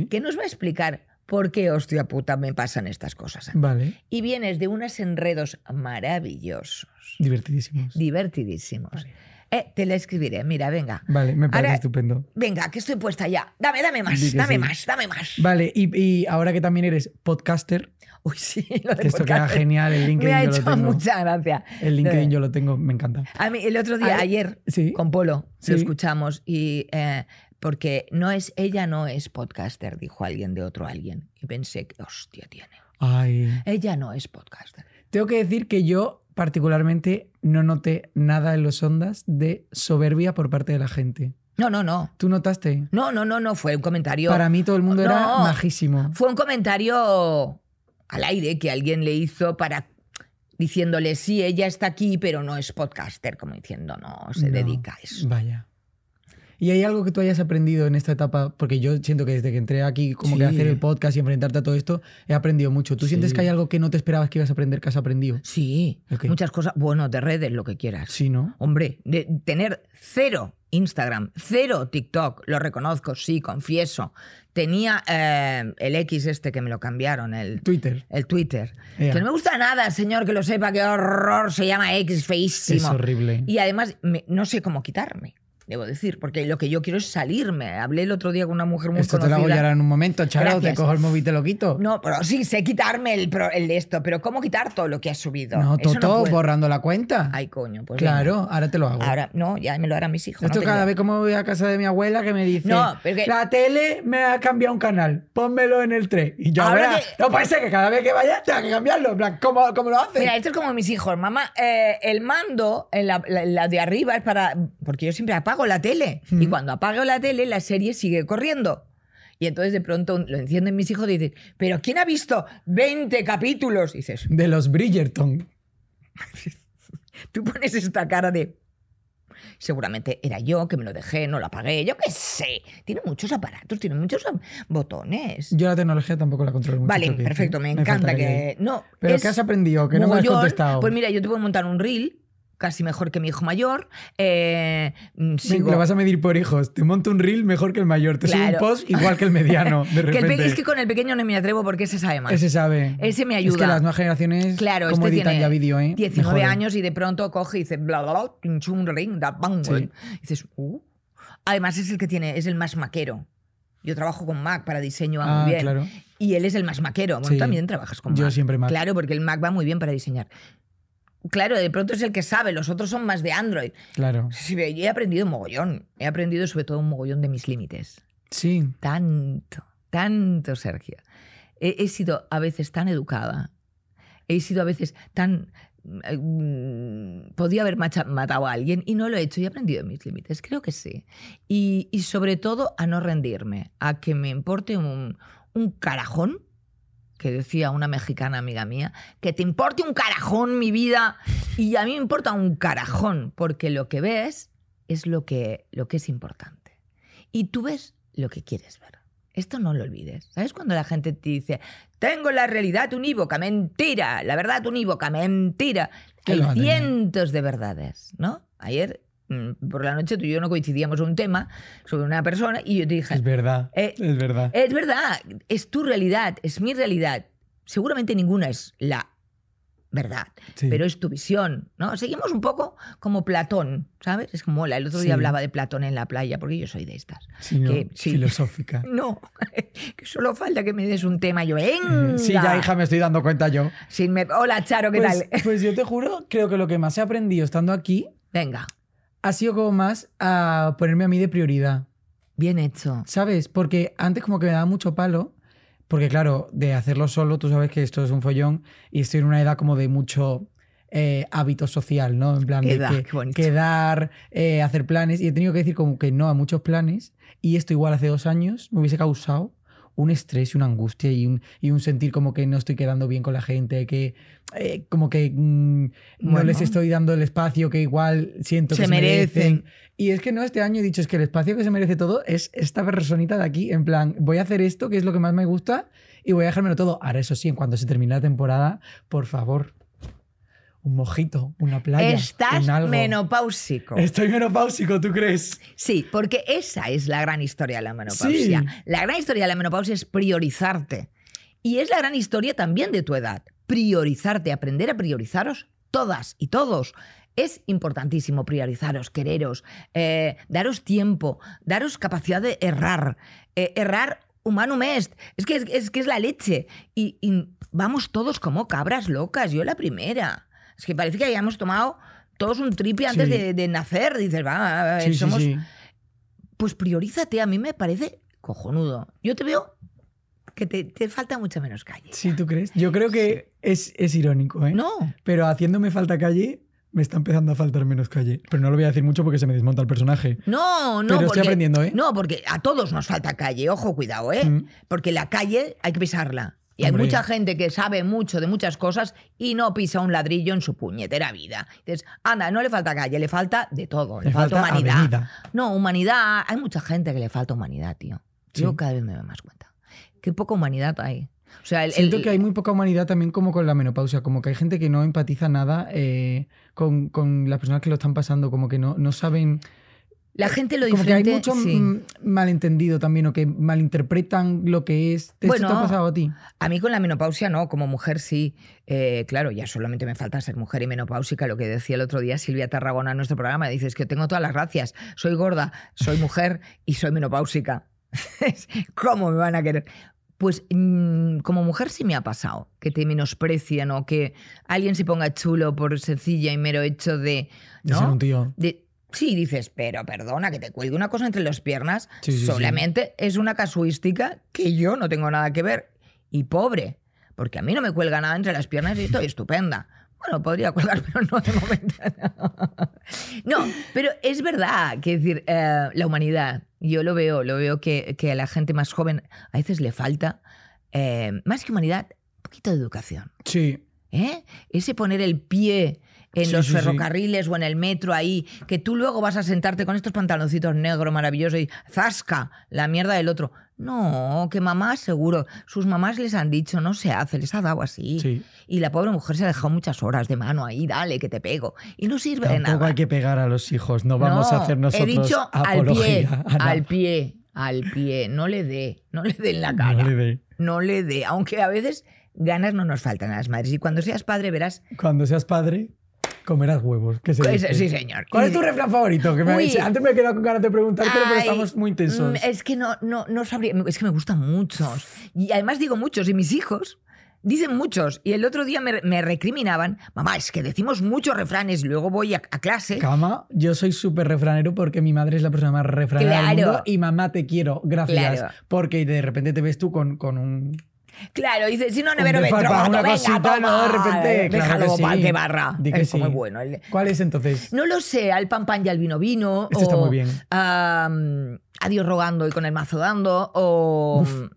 que nos va a explicar por qué, hostia puta, me pasan estas cosas. Vale. Y vienes de unos enredos maravillosos. Divertidísimos. Divertidísimos. Eh, te la escribiré, mira, venga. Vale, me parece estupendo. Venga, que estoy puesta ya. Dame, dame más, dame más, dame más. Vale, y, ahora que también eres podcaster. Uy, sí, lo de que Esto queda genial, el LinkedIn. Me ha yo hecho mucha gracia. El LinkedIn yo lo tengo, me encanta. A mí, el otro día, ayer, con Polo, lo escuchamos y eh, porque no es, ella no es podcaster, dijo alguien de otro alguien. Y pensé, hostia, tiene. Ay. Ella no es podcaster. Tengo que decir que yo particularmente no noté nada en los ondas de soberbia por parte de la gente. No, no, no. ¿Tú notaste? No, no, no, no. Fue un comentario. Para mí todo el mundo era majísimo. Fue un comentario al aire que alguien le hizo para diciéndole sí, ella está aquí, pero no es podcaster, como diciendo, no, se dedica a eso. Vaya. ¿Y hay algo que tú hayas aprendido en esta etapa? Porque yo siento que desde que entré aquí, como que que hacer el podcast y enfrentarte a todo esto, he aprendido mucho. ¿Tú sientes que hay algo que no te esperabas que ibas a aprender que has aprendido? Sí, muchas cosas. Bueno, de redes, lo que quieras. Sí, ¿no? Hombre, de tener cero Instagram, cero TikTok, lo reconozco, sí, confieso. Tenía eh, el X este que me lo cambiaron, el Twitter. El Twitter. Que no me gusta nada, señor, que lo sepa, qué horror, se llama X feísimo. Es horrible. Y además, no sé cómo quitarme debo decir, porque lo que yo quiero es salirme. Hablé el otro día con una mujer muy Esto te lo hago ahora en un momento, Charo, te cojo el móvil y te lo quito. No, pero sí, sé quitarme el, el de esto, pero ¿cómo quitar todo lo que has subido? No, todo, borrando la cuenta. Ay, coño, pues Claro, ahora te lo hago. Ahora, no, ya me lo harán mis hijos. Esto cada vez como voy a casa de mi abuela que me dice, la tele me ha cambiado un canal, pónmelo en el 3. Y yo, ahora, no puede ser que cada vez que vaya tenga que cambiarlo, en ¿cómo, lo haces? Mira, esto es como mis hijos, mamá, eh, el mando, en la, la, de arriba es para, porque yo siempre apago la tele. Y cuando apago la tele, la serie sigue corriendo. Y entonces de pronto lo encienden mis hijos y dicen, ¿pero quién ha visto 20 capítulos? dices, de los Bridgerton. Tú pones esta cara de... Seguramente era yo que me lo dejé, no lo apagué, yo qué sé. Tiene muchos aparatos, tiene muchos botones. Yo la tecnología tampoco la controlo mucho. Vale, perfecto, me, encanta que... No, ¿Pero qué has aprendido? Que no me has contestado. Pues mira, yo te puedo montar un reel casi mejor que mi hijo mayor. Eh, Lo mm, vas a medir por hijos. Te monto un reel mejor que el mayor. Te subo un post igual que el mediano. que es que con el pequeño no me atrevo porque ese sabe más. Ese sabe. Ese me ayuda. Es que las nuevas generaciones claro, este editan ya vídeo, ¿eh? 19 eh. años y de pronto coge y dice bla bla bla, un ring, da bang. Y dices, uh. Además es el que tiene, es el más maquero. Yo trabajo con Mac para diseño, va ah, muy bien. Y él es el más maquero. Bueno, también trabajas con Mac. Yo siempre Mac. Claro, porque el Mac va muy bien para diseñar. Claro, de pronto es el que sabe, los otros son más de Android. Claro. Sí, he aprendido un mogollón. He aprendido sobre todo un mogollón de mis límites. Sí. Tanto, tanto, Sergio. He, sido a veces tan educada. He sido a veces tan. Mm, podía haber matado a alguien y no lo he hecho y he aprendido de mis límites, creo que sí. Y, sobre todo a no rendirme, a que me importe un, un carajón que decía una mexicana amiga mía, que te importe un carajón mi vida. Y a mí me importa un carajón, porque lo que ves es lo que, lo que es importante. Y tú ves lo que quieres ver. Esto no lo olvides. ¿Sabes cuando la gente te dice, tengo la realidad unívoca, mentira, la verdad unívoca, mentira? Hay cientos de verdades, ¿no? Ayer Mm, por la noche tú y yo no coincidíamos un tema sobre una persona y yo te dije... Es verdad, eh, es verdad. Es verdad, es tu realidad, es mi realidad. Seguramente ninguna es la verdad, pero es tu visión, ¿no? Seguimos un poco como Platón, ¿sabes? Es mola. El otro día hablaba de Platón en la playa, porque yo soy de estas. que, filosófica. No, que solo falta que me des un tema yo. ¡Venga! Eh, sí, ya, hija, me estoy dando cuenta yo. Sin me... Hola, Charo, ¿qué pues, tal? Pues yo te juro, creo que lo que más he aprendido estando aquí... Venga ha sido como más a ponerme a mí de prioridad. Bien hecho. ¿Sabes? Porque antes como que me daba mucho palo, porque claro, de hacerlo solo, tú sabes que esto es un follón y estoy en una edad como de mucho eh, hábito social, ¿no? En plan, de que, quedar, eh, hacer planes. Y he tenido que decir como que no a muchos planes. Y esto igual hace dos años me hubiese causado un estrés y una angustia y un, y un sentir como que no estoy quedando bien con la gente, que eh, como que mm, no les estoy dando el espacio que igual siento que se merecen. Y es que no, este año he dicho, es que el espacio que se merece todo es esta personita de aquí, en plan, voy a hacer esto, que es lo que más me gusta, y voy a dejármelo todo. Ahora, eso sí, en cuanto se termine la temporada, por favor, un mojito, una playa. Estás algo. menopáusico. Estoy menopáusico, ¿tú crees? Sí, porque esa es la gran historia de la menopausia. La gran historia de la menopausia es priorizarte. Y es la gran historia también de tu edad. Priorizarte, aprender a priorizaros todas y todos. Es importantísimo priorizaros, quereros, eh, daros tiempo, daros capacidad de errar. Eh, errar humano mest. Es que es, que es la leche. Y, y vamos todos como cabras locas, yo la primera. Es que parece que hayamos tomado todos un tripe antes de, nacer. Dices, va, somos. pues priorízate, a mí me parece cojonudo. Yo te veo que te, te falta mucha menos calle. Sí, ¿tú crees? Yo creo que es, es irónico, ¿eh? No. Pero haciéndome falta calle, me está empezando a faltar menos calle. Pero no lo voy a decir mucho porque se me desmonta el personaje. No, no. Pero estoy aprendiendo, ¿eh? No, porque a todos nos falta calle. Ojo, cuidado, ¿eh? Mm. Porque la calle hay que pisarla. Y hay mucha gente que sabe mucho de muchas cosas y no pisa un ladrillo en su puñetera vida. Entonces, anda, no le falta calle, le falta de todo, le, falta, humanidad. No, humanidad, hay mucha gente que le falta humanidad, tío. Yo cada vez me doy más cuenta. Qué poca humanidad hay. el, Siento que hay muy poca humanidad también como con la menopausia, como que hay gente que no empatiza nada eh, con, las personas que lo están pasando, como que no, no saben la gente lo diferente. Como que hay mucho malentendido también o que malinterpretan lo que es. ¿Te ha pasado a ti? A mí con la menopausia no, como mujer sí. Eh, claro, ya solamente me falta ser mujer y menopáusica, lo que decía el otro día Silvia Tarragona en nuestro programa. Dices que tengo todas las gracias. Soy gorda, soy mujer y soy menopáusica. ¿Cómo me van a querer? Pues mm, como mujer sí me ha pasado que te menosprecian o que alguien se ponga chulo por sencilla y mero hecho de. ¿no? De un tío. De, Sí, dices, pero perdona, que te cuelgue una cosa entre las piernas. solamente es una casuística que yo no tengo nada que ver. Y pobre, porque a mí no me cuelga nada entre las piernas y estoy estupenda. Bueno, podría cuelgar, pero no de momento. No, pero es verdad que decir, eh, la humanidad, yo lo veo, lo veo que, que, a la gente más joven a veces le falta, eh, más que humanidad, un poquito de educación. Sí. ¿Eh? Ese poner el pie en los ferrocarriles o en el metro ahí, que tú luego vas a sentarte con estos pantaloncitos negros maravillosos y zasca la mierda del otro. No, que mamá seguro, sus mamás les han dicho, no se hace, les ha dado así. Y la pobre mujer se ha dejado muchas horas de mano ahí, dale, que te pego. Y no sirve de nada. hay que pegar a los hijos, no vamos a hacer nosotros he dicho al pie, al pie, al pie, no le dé, no le dé en la cara. No le dé. No le dé, aunque a veces ganas no nos faltan a las madres. Y cuando seas padre verás... Cuando seas padre Comerás huevos. ¿Qué Sí, señor. ¿Cuál es tu refrán favorito? antes me he quedado con ganas de preguntarte, pero estamos muy intensos. Mm, es que no, no, Es que me gustan muchos. Y además digo muchos. Y mis hijos dicen muchos. Y el otro día me, recriminaban. Mamá, es que decimos muchos refranes. Luego voy a, a clase. Cama, yo soy súper refranero porque mi madre es la persona más refranera del mundo. Y mamá, te quiero. Gracias. Porque de repente te ves tú con un Claro, dice, si no, nevero me una casita no de repente, claro de barra. es sí. muy bueno. ¿eh? ¿Cuál es entonces? No lo sé, al pan pan y al vino vino. Este está muy bien. adiós rogando y con el mazo dando, o... Mm,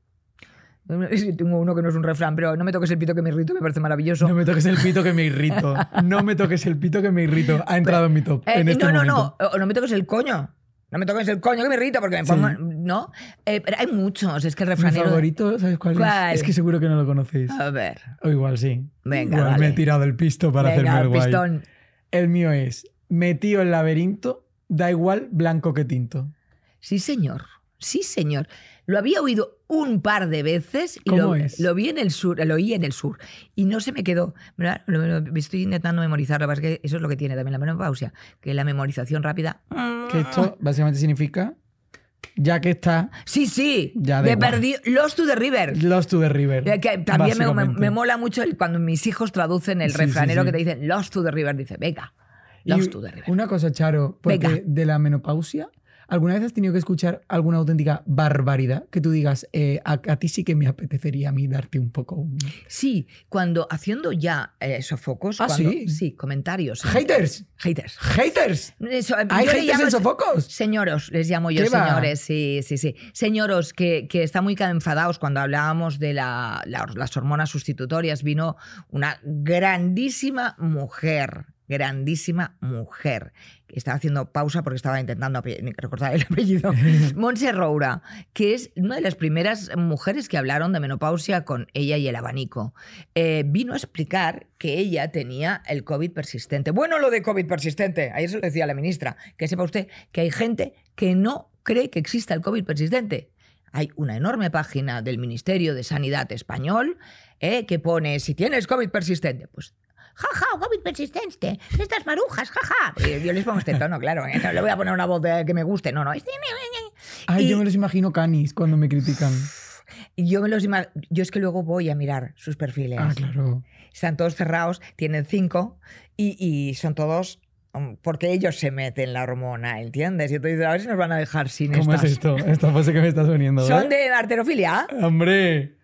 tengo uno que no es un refrán, pero no me toques el pito que me irrito, me parece maravilloso. No me toques el pito que me irrito. No me toques el pito que me irrito. Ha entrado en mi top. Eh, en este no, no, no. no me toques el coño no me toques el coño que me irrita porque me pongo. ¿No? Eh, pero hay muchos, es que el refranero. ¿Mi favorito? ¿Sabes cuál, es? Es que seguro que no lo conocéis. A ver. O igual sí. Venga. me he tirado el pisto para hacerme el guay. El mío es: metido el laberinto, da igual blanco que tinto. Sí, señor. Sí, señor. Lo había oído un par de veces y lo, vi en el sur, lo oí en el sur y no se me quedó. estoy intentando memorizarlo, eso es lo que tiene también la menopausia, que la memorización rápida. Ah. Que esto básicamente significa ya que está. Sí, sí. Ya de perdido. Lost to the River. Lost to the River. Eh, que también me, me, mola mucho el, cuando mis hijos traducen el refranero que te dicen Lost to the River. Dice, venga, Lost to the River. Una cosa, Charo, porque de la menopausia ¿Alguna vez has tenido que escuchar alguna auténtica barbaridad que tú digas, eh, a, ti sí que me apetecería a mí darte un poco? Sí, cuando haciendo ya eh, sofocos. Ah, sí. Sí, comentarios. Haters. Haters. Haters. Hay haters en sofocos. Señoros, les llamo yo señores. Sí, sí, sí. Señoros que, que está muy enfadados cuando hablábamos de las hormonas sustitutorias. Vino una grandísima mujer grandísima mujer. Estaba haciendo pausa porque estaba intentando recordar el apellido. Montse Roura, que es una de las primeras mujeres que hablaron de menopausia con ella y el abanico. Eh, vino a explicar que ella tenía el COVID persistente. Bueno, lo de COVID persistente, ayer eso lo decía la ministra, que sepa usted que hay gente que no cree que exista el COVID persistente. Hay una enorme página del Ministerio de Sanidad español eh, que pone, si tienes COVID persistente, pues jaja, ja, persistente, estas marujas, jaja. Yo les pongo este tono, claro, ¿eh? no le voy a poner una voz que me guste, no, no. Ay, yo me los imagino canis cuando me critican. Yo me los yo es que luego voy a mirar sus perfiles. Ah, claro. Están todos cerrados, tienen cinco y, son todos mm, porque ellos se meten la hormona, ¿entiendes? Y entonces a ver si nos van a dejar sin ¿Cómo es esto? Esta fase que me estás poniendo. ¿Son ¿eh? de arterofilia? ¡Hombre!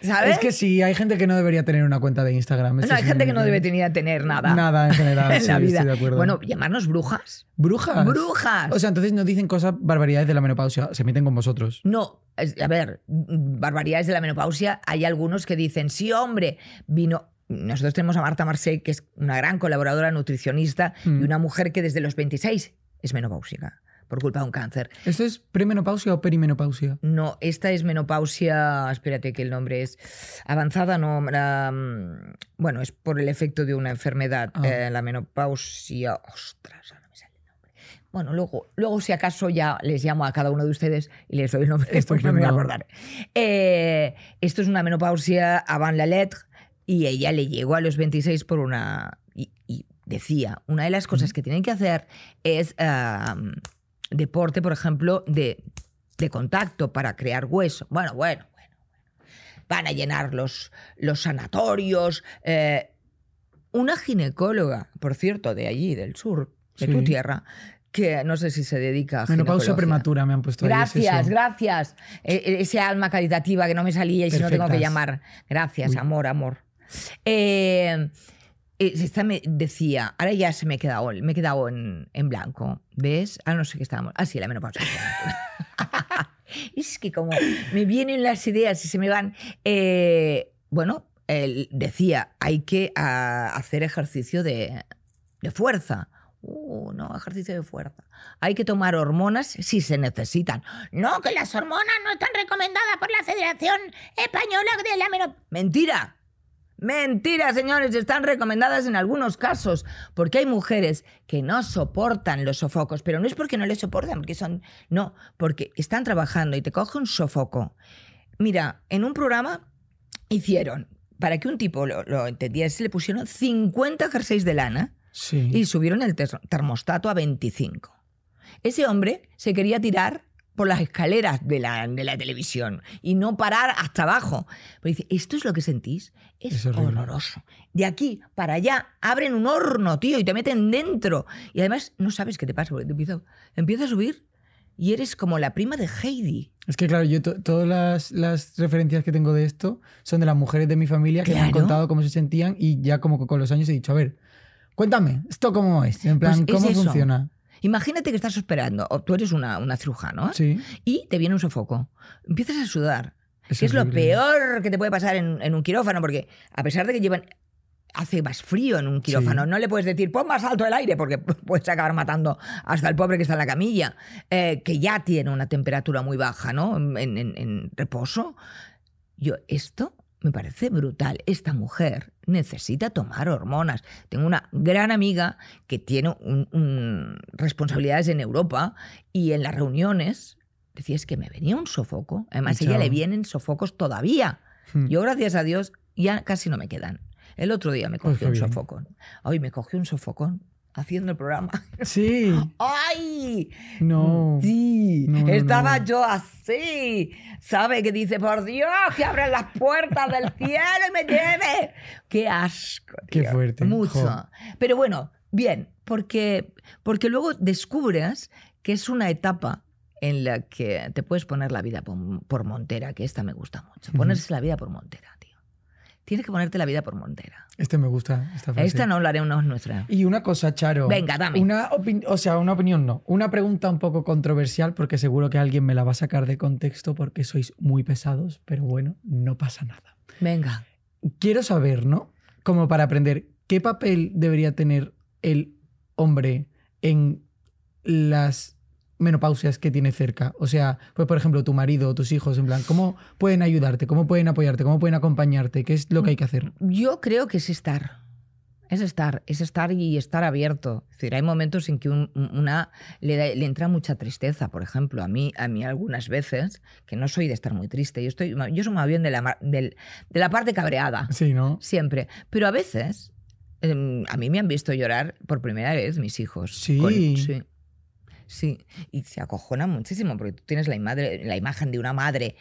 Es que sí, hay gente que no debería tener una cuenta de Instagram. no, hay gente que no debería tener nada. Nada en general. en la vida. Bueno, llamarnos brujas. ¿Brujas? Brujas. O sea, entonces no dicen cosas barbaridades de la menopausia, se meten con vosotros. No, a ver, barbaridades de la menopausia, hay algunos que dicen, sí, hombre, vino. Nosotros tenemos a Marta Marseille, que es una gran colaboradora nutricionista y mm. una mujer que desde los 26 es menopáusica por culpa de un cáncer. ¿Esto es premenopausia o perimenopausia? No, esta es menopausia, espérate que el nombre es avanzada, no, mm, bueno, es por el efecto de una enfermedad, ah. eh, la menopausia, ostras, ahora me sale el nombre. Bueno, luego, luego si acaso ya les llamo a cada uno de ustedes y les doy el nombre, esto me voy a eh, esto es una menopausia avant la lettre y ella le llegó a los 26 por una... Y, decía, una de las cosas que tienen que hacer es deporte, por ejemplo, de, contacto para crear hueso. Bueno, bueno, bueno. Van a llenar los, sanatorios. Eh, una ginecóloga, por cierto, de allí, del sur, de tu tierra, que no sé si se dedica a pausa prematura me han puesto gracias gracias e, e, ese alma caritativa que no me salía y si no tengo que llamar gracias amor amor eh, eh, esta me decía, ahora ya se me he quedado, me he quedado en, en blanco, ¿ves? Ah, no sé qué estábamos. Ah, sí, la menopausia. es que como me vienen las ideas y se me van. Eh, bueno, él decía, hay que ah, hacer ejercicio de, de fuerza. Uh, no, ejercicio de fuerza. Hay que tomar hormonas si se necesitan. No, que las hormonas no están recomendadas por la Federación Española de la Menopausia. Mentira, Mentira, señores, están recomendadas en algunos casos, porque hay mujeres que no soportan los sofocos, pero no es porque no les soportan, porque son, no, porque están trabajando y te coge un sofoco. Mira, en un programa hicieron, para que un tipo lo, entendiese, le pusieron 50 jerseys de lana y subieron el termostato a 25. Ese hombre se quería tirar por las escaleras de la, televisión y no parar hasta abajo. Pero pues dice, ¿esto es lo que sentís? Es, es horroroso. De aquí para allá abren un horno, tío, y te meten dentro. Y además no sabes qué te pasa, porque te empiezas a subir y eres como la prima de Heidi. Es que claro, yo todas las, referencias que tengo de esto son de las mujeres de mi familia que me han contado cómo se sentían y ya como con los años he dicho, a ver, cuéntame, ¿esto cómo es? En plan, pues ¿cómo funciona? Imagínate que estás esperando, o tú eres una, una cirujano, ¿eh? y te viene un sofoco. Empiezas a sudar, que es lo peor que te puede pasar en, un quirófano, porque a pesar de que llevan. Hace más frío en un quirófano. No le puedes decir, pon más alto el aire, porque puedes acabar matando hasta el pobre que está en la camilla, eh, que ya tiene una temperatura muy baja, ¿no? En, en reposo. Yo, esto me parece brutal. Esta mujer necesita tomar hormonas. Tengo una gran amiga que tiene responsabilidades en Europa y en las reuniones decía, es que me venía un sofoco. Además, a ella le vienen sofocos todavía. Hmm. Yo, gracias a Dios, ya casi no me quedan. El otro día me pues cogió un sofocón. Hoy me cogió un sofocón haciendo el programa. Sí. ¡Ay! No. Sí. Estaba yo así. ¿Sabe? Que dice, por Dios, que abran las puertas del cielo y me lleve. ¡Qué asco! ¡Qué fuerte! Mucho. Pero bueno, bien, porque, porque luego descubres que es una etapa en la que te puedes poner la vida por, Montera, que esta me gusta mucho. Ponerse la vida por Montera. Tienes que ponerte la vida por montera. Este me gusta, esta no Esta no, la nuestra. Y una cosa, Charo. Venga, dame. Una o sea, una opinión no. Una pregunta un poco controversial, porque seguro que alguien me la va a sacar de contexto porque sois muy pesados, pero bueno, no pasa nada. Venga. Quiero saber, ¿no? Como para aprender, ¿qué papel debería tener el hombre en las menopausias que tiene cerca. O sea, pues por ejemplo, tu marido o tus hijos, en plan, ¿cómo pueden ayudarte? ¿Cómo pueden apoyarte? ¿Cómo pueden acompañarte? ¿Qué es lo que hay que hacer? Yo creo que es estar. Es estar, es estar y estar abierto. Es decir, hay momentos en que una le, entra mucha tristeza, por ejemplo, a mí, a mí algunas veces, que no soy de estar muy triste, yo, estoy, yo soy más bien de la, de, la parte cabreada. Sí, ¿no? Siempre. Pero a veces, em, a mí me han visto llorar por primera vez mis hijos. Sí. sí. Sí, y se acojona muchísimo porque tú tienes la, imagen de una madre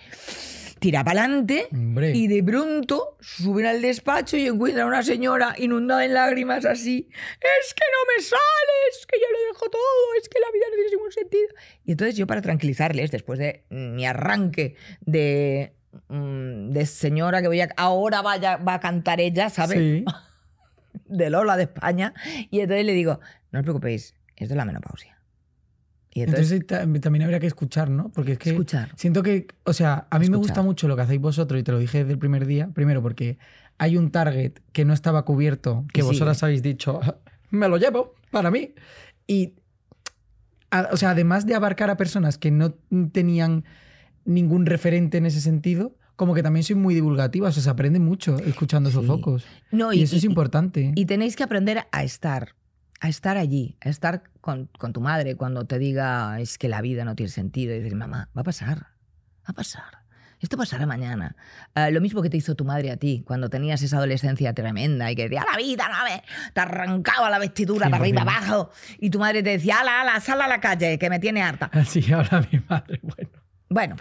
tira para adelante y de pronto suben al despacho y encuentran a una señora inundada en lágrimas así, es que no me sales, que yo lo dejo todo, es que la vida no tiene ningún sentido. Y entonces yo para tranquilizarles, después de mi arranque de, mm, de señora que voy a, ahora vaya, va a cantar ella, ¿sabes? de Lola de España, y entonces le digo, no os preocupéis, esto es la menopausia entonces, también habría que escuchar, ¿no? Porque es que escuchar. siento que, o sea, a mí me gusta mucho lo que hacéis vosotros y te lo dije desde el primer día, primero porque hay un target que no estaba cubierto, que vosotras habéis dicho, me lo llevo para mí. Y, o sea, además de abarcar a personas que no tenían ningún referente en ese sentido, como que también soy muy divulgativa, o sea, se aprende mucho escuchando esos focos. No, y, eso es importante. Y tenéis que aprender a estar, a estar allí, a estar con, con, tu madre cuando te diga es que la vida no tiene sentido y decir, mamá, va a pasar, va a pasar. Esto pasará mañana. Ah, lo mismo que te hizo tu madre a ti cuando tenías esa adolescencia tremenda y que decía, la vida, no te arrancaba la vestidura para arriba, abajo. Y tu madre te decía, ala, ala, sal a la calle, que me tiene harta. Así ahora mi madre, bueno. Bueno,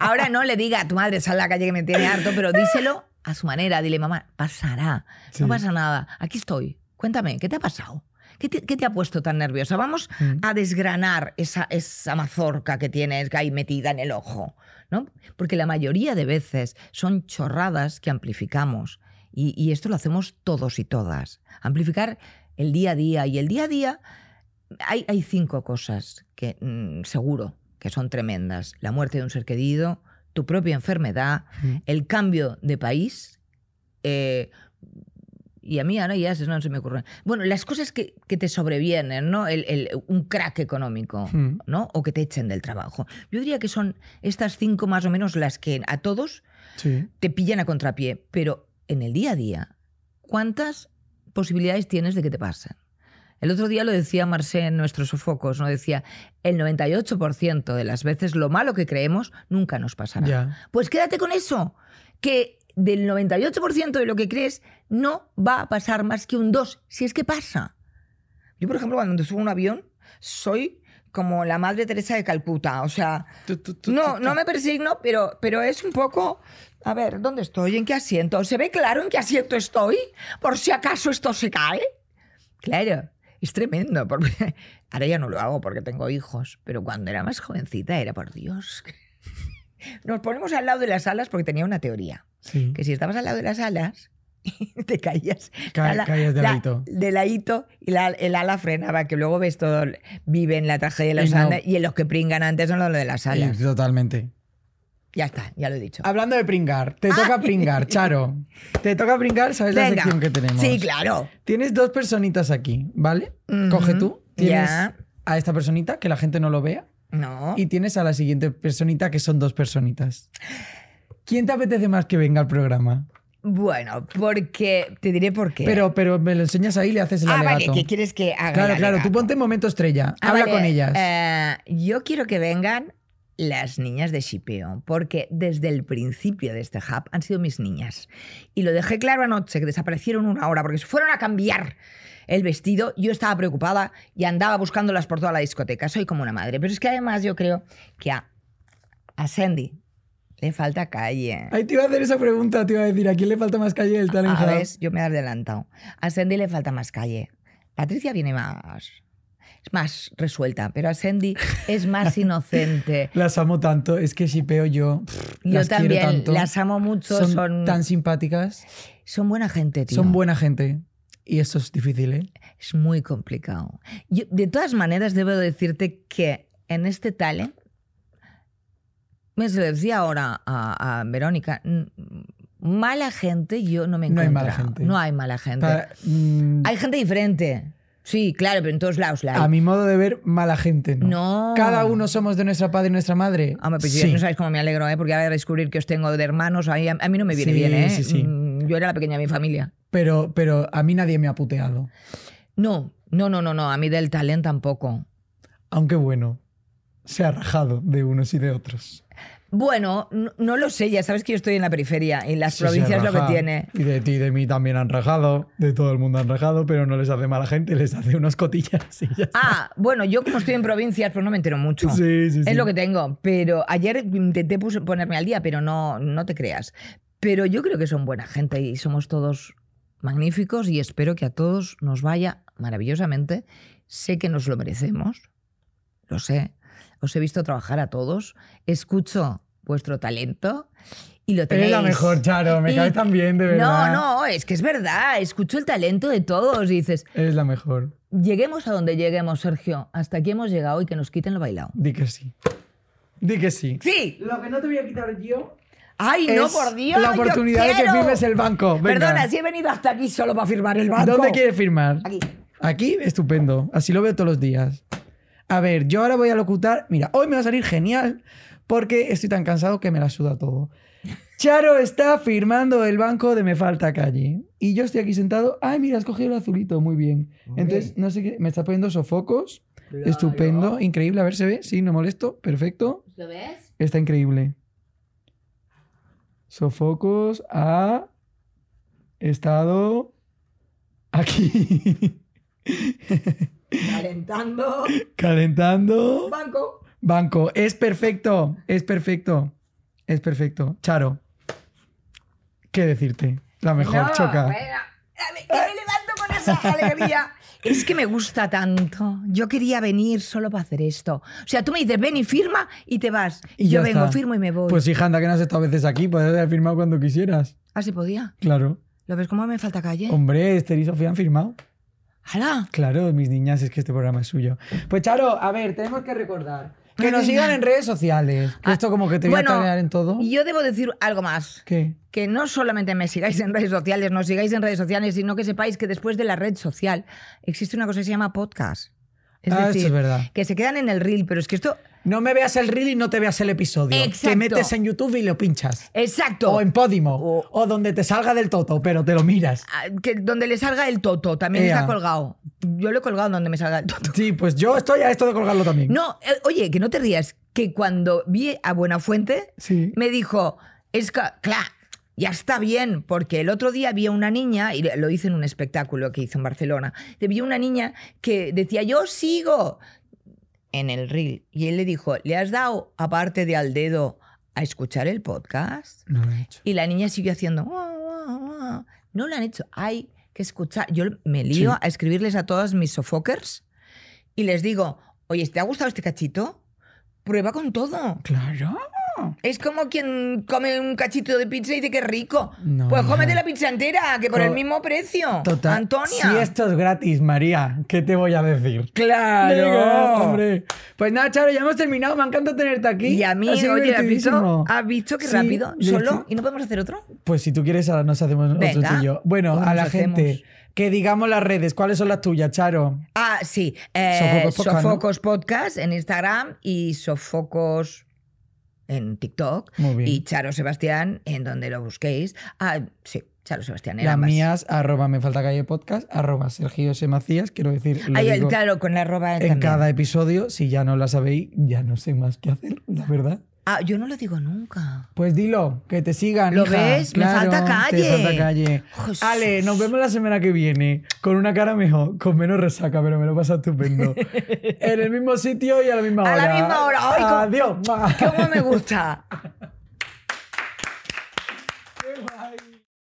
ahora no le diga a tu madre, sal a la calle, que me tiene harto, pero díselo a su manera. Dile, mamá, pasará, no pasa nada, aquí estoy, Cuéntame, ¿qué te ha pasado? ¿Qué te, ha puesto tan nerviosa? Vamos mm. a desgranar esa, mazorca que tienes ahí metida en el ojo, ¿no? Porque la mayoría de veces son chorradas que amplificamos. Y, esto lo hacemos todos y todas. Amplificar el día a día. Y el día a día hay, cinco cosas que mm, seguro que son tremendas. La muerte de un ser querido, tu propia enfermedad, mm. el cambio de país, eh, y a mí ahora ya no se me ocurre Bueno, las cosas que, te sobrevienen, ¿no? un crack económico, hmm. ¿no? O que te echen del trabajo. Yo diría que son estas cinco más o menos las que a todos te pillan a contrapié. Pero en el día a día, ¿cuántas posibilidades tienes de que te pasen? El otro día lo decía Marcé en nuestros sofocos, ¿no? Decía, el 98% de las veces lo malo que creemos nunca nos pasará. Pues quédate con eso, que del 98% de lo que crees, no va a pasar más que un 2, si es que pasa. Yo, por ejemplo, cuando subo un avión, soy como la madre Teresa de Calcuta. O sea, no, no me persigno, pero, pero es un poco. A ver, ¿dónde estoy? ¿En qué asiento? ¿Se ve claro en qué asiento estoy? Por si acaso esto se cae. Claro, es tremendo. Ahora ya no lo hago porque tengo hijos, pero cuando era más jovencita era por Dios. Nos ponemos al lado de las alas porque tenía una teoría. Que si estabas al lado de las alas, te caías. de La, de y el ala frenaba, que luego ves todo, vive en la tragedia de los Andes y en los que pringan antes son los de las alas. totalmente. Ya está, ya lo he dicho. Hablando de pringar, te toca ah. pringar, Charo. Te toca pringar, ¿sabes la sección que tenemos? Sí, claro. Tienes dos personitas aquí, ¿vale? Coge tú. Tienes a esta personita, que la gente no lo vea. No. Y tienes a la siguiente personita, que son dos personitas. ¿Quién te apetece más que venga al programa? Bueno, porque te diré por qué. Pero, pero me lo enseñas ahí y le haces el ah, Vale, ¿Qué quieres que haga. Claro, claro, tú ponte en momento estrella. Ah, habla con ellas. Eh, yo quiero que vengan las niñas de Shipeo, porque desde el principio de este hub han sido mis niñas. Y lo dejé claro anoche, que desaparecieron una hora, porque se fueron a cambiar el vestido. Yo estaba preocupada y andaba buscándolas por toda la discoteca. Soy como una madre. Pero es que además yo creo que a, a Sandy le falta calle. Ahí te iba a hacer esa pregunta, te iba a decir, ¿a quién le falta más calle del talento? A ver, yo me he adelantado. A Sandy le falta más calle. Patricia viene más es más resuelta, pero a Sandy es más inocente. las amo tanto, es que peo yo. yo las también, las amo mucho. Son, tan simpáticas. Son buena gente, tío. Son buena gente. Y esto es difícil, ¿eh? Es muy complicado. Yo, de todas maneras, debo decirte que en este talent me decía ahora a, Verónica, mala gente yo no me encuentro. No hay mala gente. No hay mala gente. Mm, hay gente diferente. Sí, claro, pero en todos lados A mi modo de ver, mala gente, ¿no? Cada uno somos de nuestra padre y nuestra madre. Pues sí. no sabéis cómo me alegro, ¿eh? Porque ahora descubrir que os tengo de hermanos, a mí, no me viene bien, ¿eh? Mm, yo era la pequeña de mi familia. Pero, pero a mí nadie me ha puteado. No, no, no, no, no. A mí del talento tampoco. Aunque bueno, se ha rajado de unos y de otros. Bueno, no, lo sé, ya sabes que yo estoy en la periferia y las provincias lo que tiene. Y de ti de mí también han rajado, de todo el mundo han rajado, pero no les hace mala gente, les hace unas cotillas Ah, bueno, yo como estoy en provincias, pues no me entero mucho. Sí, sí, es lo que tengo, pero ayer intenté ponerme al día, pero no, no te creas. Pero yo creo que son buena gente y somos todos magníficos y espero que a todos nos vaya maravillosamente. Sé que nos lo merecemos, lo sé, os he visto trabajar a todos, escucho vuestro talento y lo tenéis. Eres la mejor, Charo, me caes tan bien, de verdad. No, no, es que es verdad, escucho el talento de todos y dices... Eres la mejor. Lleguemos a donde lleguemos, Sergio, hasta aquí hemos llegado y que nos quiten lo bailado. Di que sí. Di que sí. ¡Sí! Lo que no te voy a quitar yo... ¡Ay, no, por Dios! La oportunidad de que firmes el banco. Perdona, si he venido hasta aquí solo para firmar el banco. ¿Dónde quieres firmar? Aquí. Aquí, estupendo. Así lo veo todos los días. A ver, yo ahora voy a locutar. Mira, hoy me va a salir genial porque estoy tan cansado que me la suda todo. Charo está firmando el banco de Me Falta Calle. Y yo estoy aquí sentado. Ay, mira, has cogido el azulito. Muy bien. Entonces, no sé qué. Me está poniendo sofocos. Estupendo. Increíble. A ver, se ve. Sí, no molesto. Perfecto. ¿Lo ves? Está increíble. Sofocos ha estado aquí. Calentando. Calentando. Banco. Banco. Es perfecto. Es perfecto. Es perfecto. Charo. ¿Qué decirte? La mejor choca. me levanto con esa alegría? Es que me gusta tanto. Yo quería venir solo para hacer esto. O sea, tú me dices, ven y firma y te vas. Y, yo vengo, firmo y me voy. Pues hija, anda que no has estado a veces aquí, podrías haber firmado cuando quisieras. Ah, sí podía. Claro. ¿Lo ves cómo me falta calle? Hombre, Esther y Sofía han firmado. Claro, mis niñas, es que este programa es suyo. Pues Charo, a ver, tenemos que recordar que nos sigan en redes sociales. Ah, esto como que te voy a tarear en todo. Y Yo debo decir algo más. ¿Qué? Que no solamente me sigáis en redes sociales, nos sigáis en redes sociales, sino que sepáis que después de la red social existe una cosa que se llama podcast. Es ah, decir, esto es verdad. que se quedan en el reel, pero es que esto no me veas el reel y no te veas el episodio. Exacto. Te metes en YouTube y lo pinchas. Exacto. O en Podimo. O, donde te salga del toto, pero te lo miras. Ah, que donde le salga el toto, también está colgado. Yo lo he colgado donde me salga el toto. Sí, pues yo estoy a esto de colgarlo también. No, eh, oye, que no te rías, que cuando vi a Buenafuente, Fuente, me dijo, es que, claro, ya está bien, porque el otro día vi a una niña, y lo hice en un espectáculo que hizo en Barcelona, vi una niña que decía, yo sigo, en el reel y él le dijo, ¿le has dado aparte de al dedo a escuchar el podcast? No lo he hecho. Y la niña siguió haciendo, no lo han hecho, hay que escuchar. Yo me lío a escribirles a todos mis sofokers y les digo, oye, ¿te ha gustado este cachito? Prueba con todo. Claro. Es como quien come un cachito de pizza y dice que es rico. pues cómete la pizza entera, que por el mismo precio. Total. Antonia. Si esto es gratis, María, ¿qué te voy a decir? Claro. hombre. Pues nada, Charo, ya hemos terminado. Me encanta tenerte aquí. Y a mí, oye, ¿has visto, ¿has que rápido? ¿Solo? ¿Y no podemos hacer otro? Pues si tú quieres, ahora nos hacemos otro tuyo. Bueno, pues a la gente que digamos las redes. ¿Cuáles son las tuyas, Charo? Ah, sí. Eh, Sofocos, Podcast, Podcast en Instagram y Sofocos en TikTok y Charo Sebastián en donde lo busquéis. Ah, sí. Charo Sebastián, era Las mías, arroba me falta calle podcast, arroba Sergio S. Macías, quiero decir. Lo digo, con la arroba. En cada episodio, si ya no la sabéis, ya no sé más qué hacer, la verdad. Ah, yo no lo digo nunca. Pues dilo, que te sigan. ¿Lo ves? me falta calle. Ale, nos vemos la semana que viene con una cara mejor, con menos resaca, pero me lo pasa estupendo. en el mismo sitio y a la misma hora. A la misma hora. Ay, Adiós. ¿Cómo me gusta?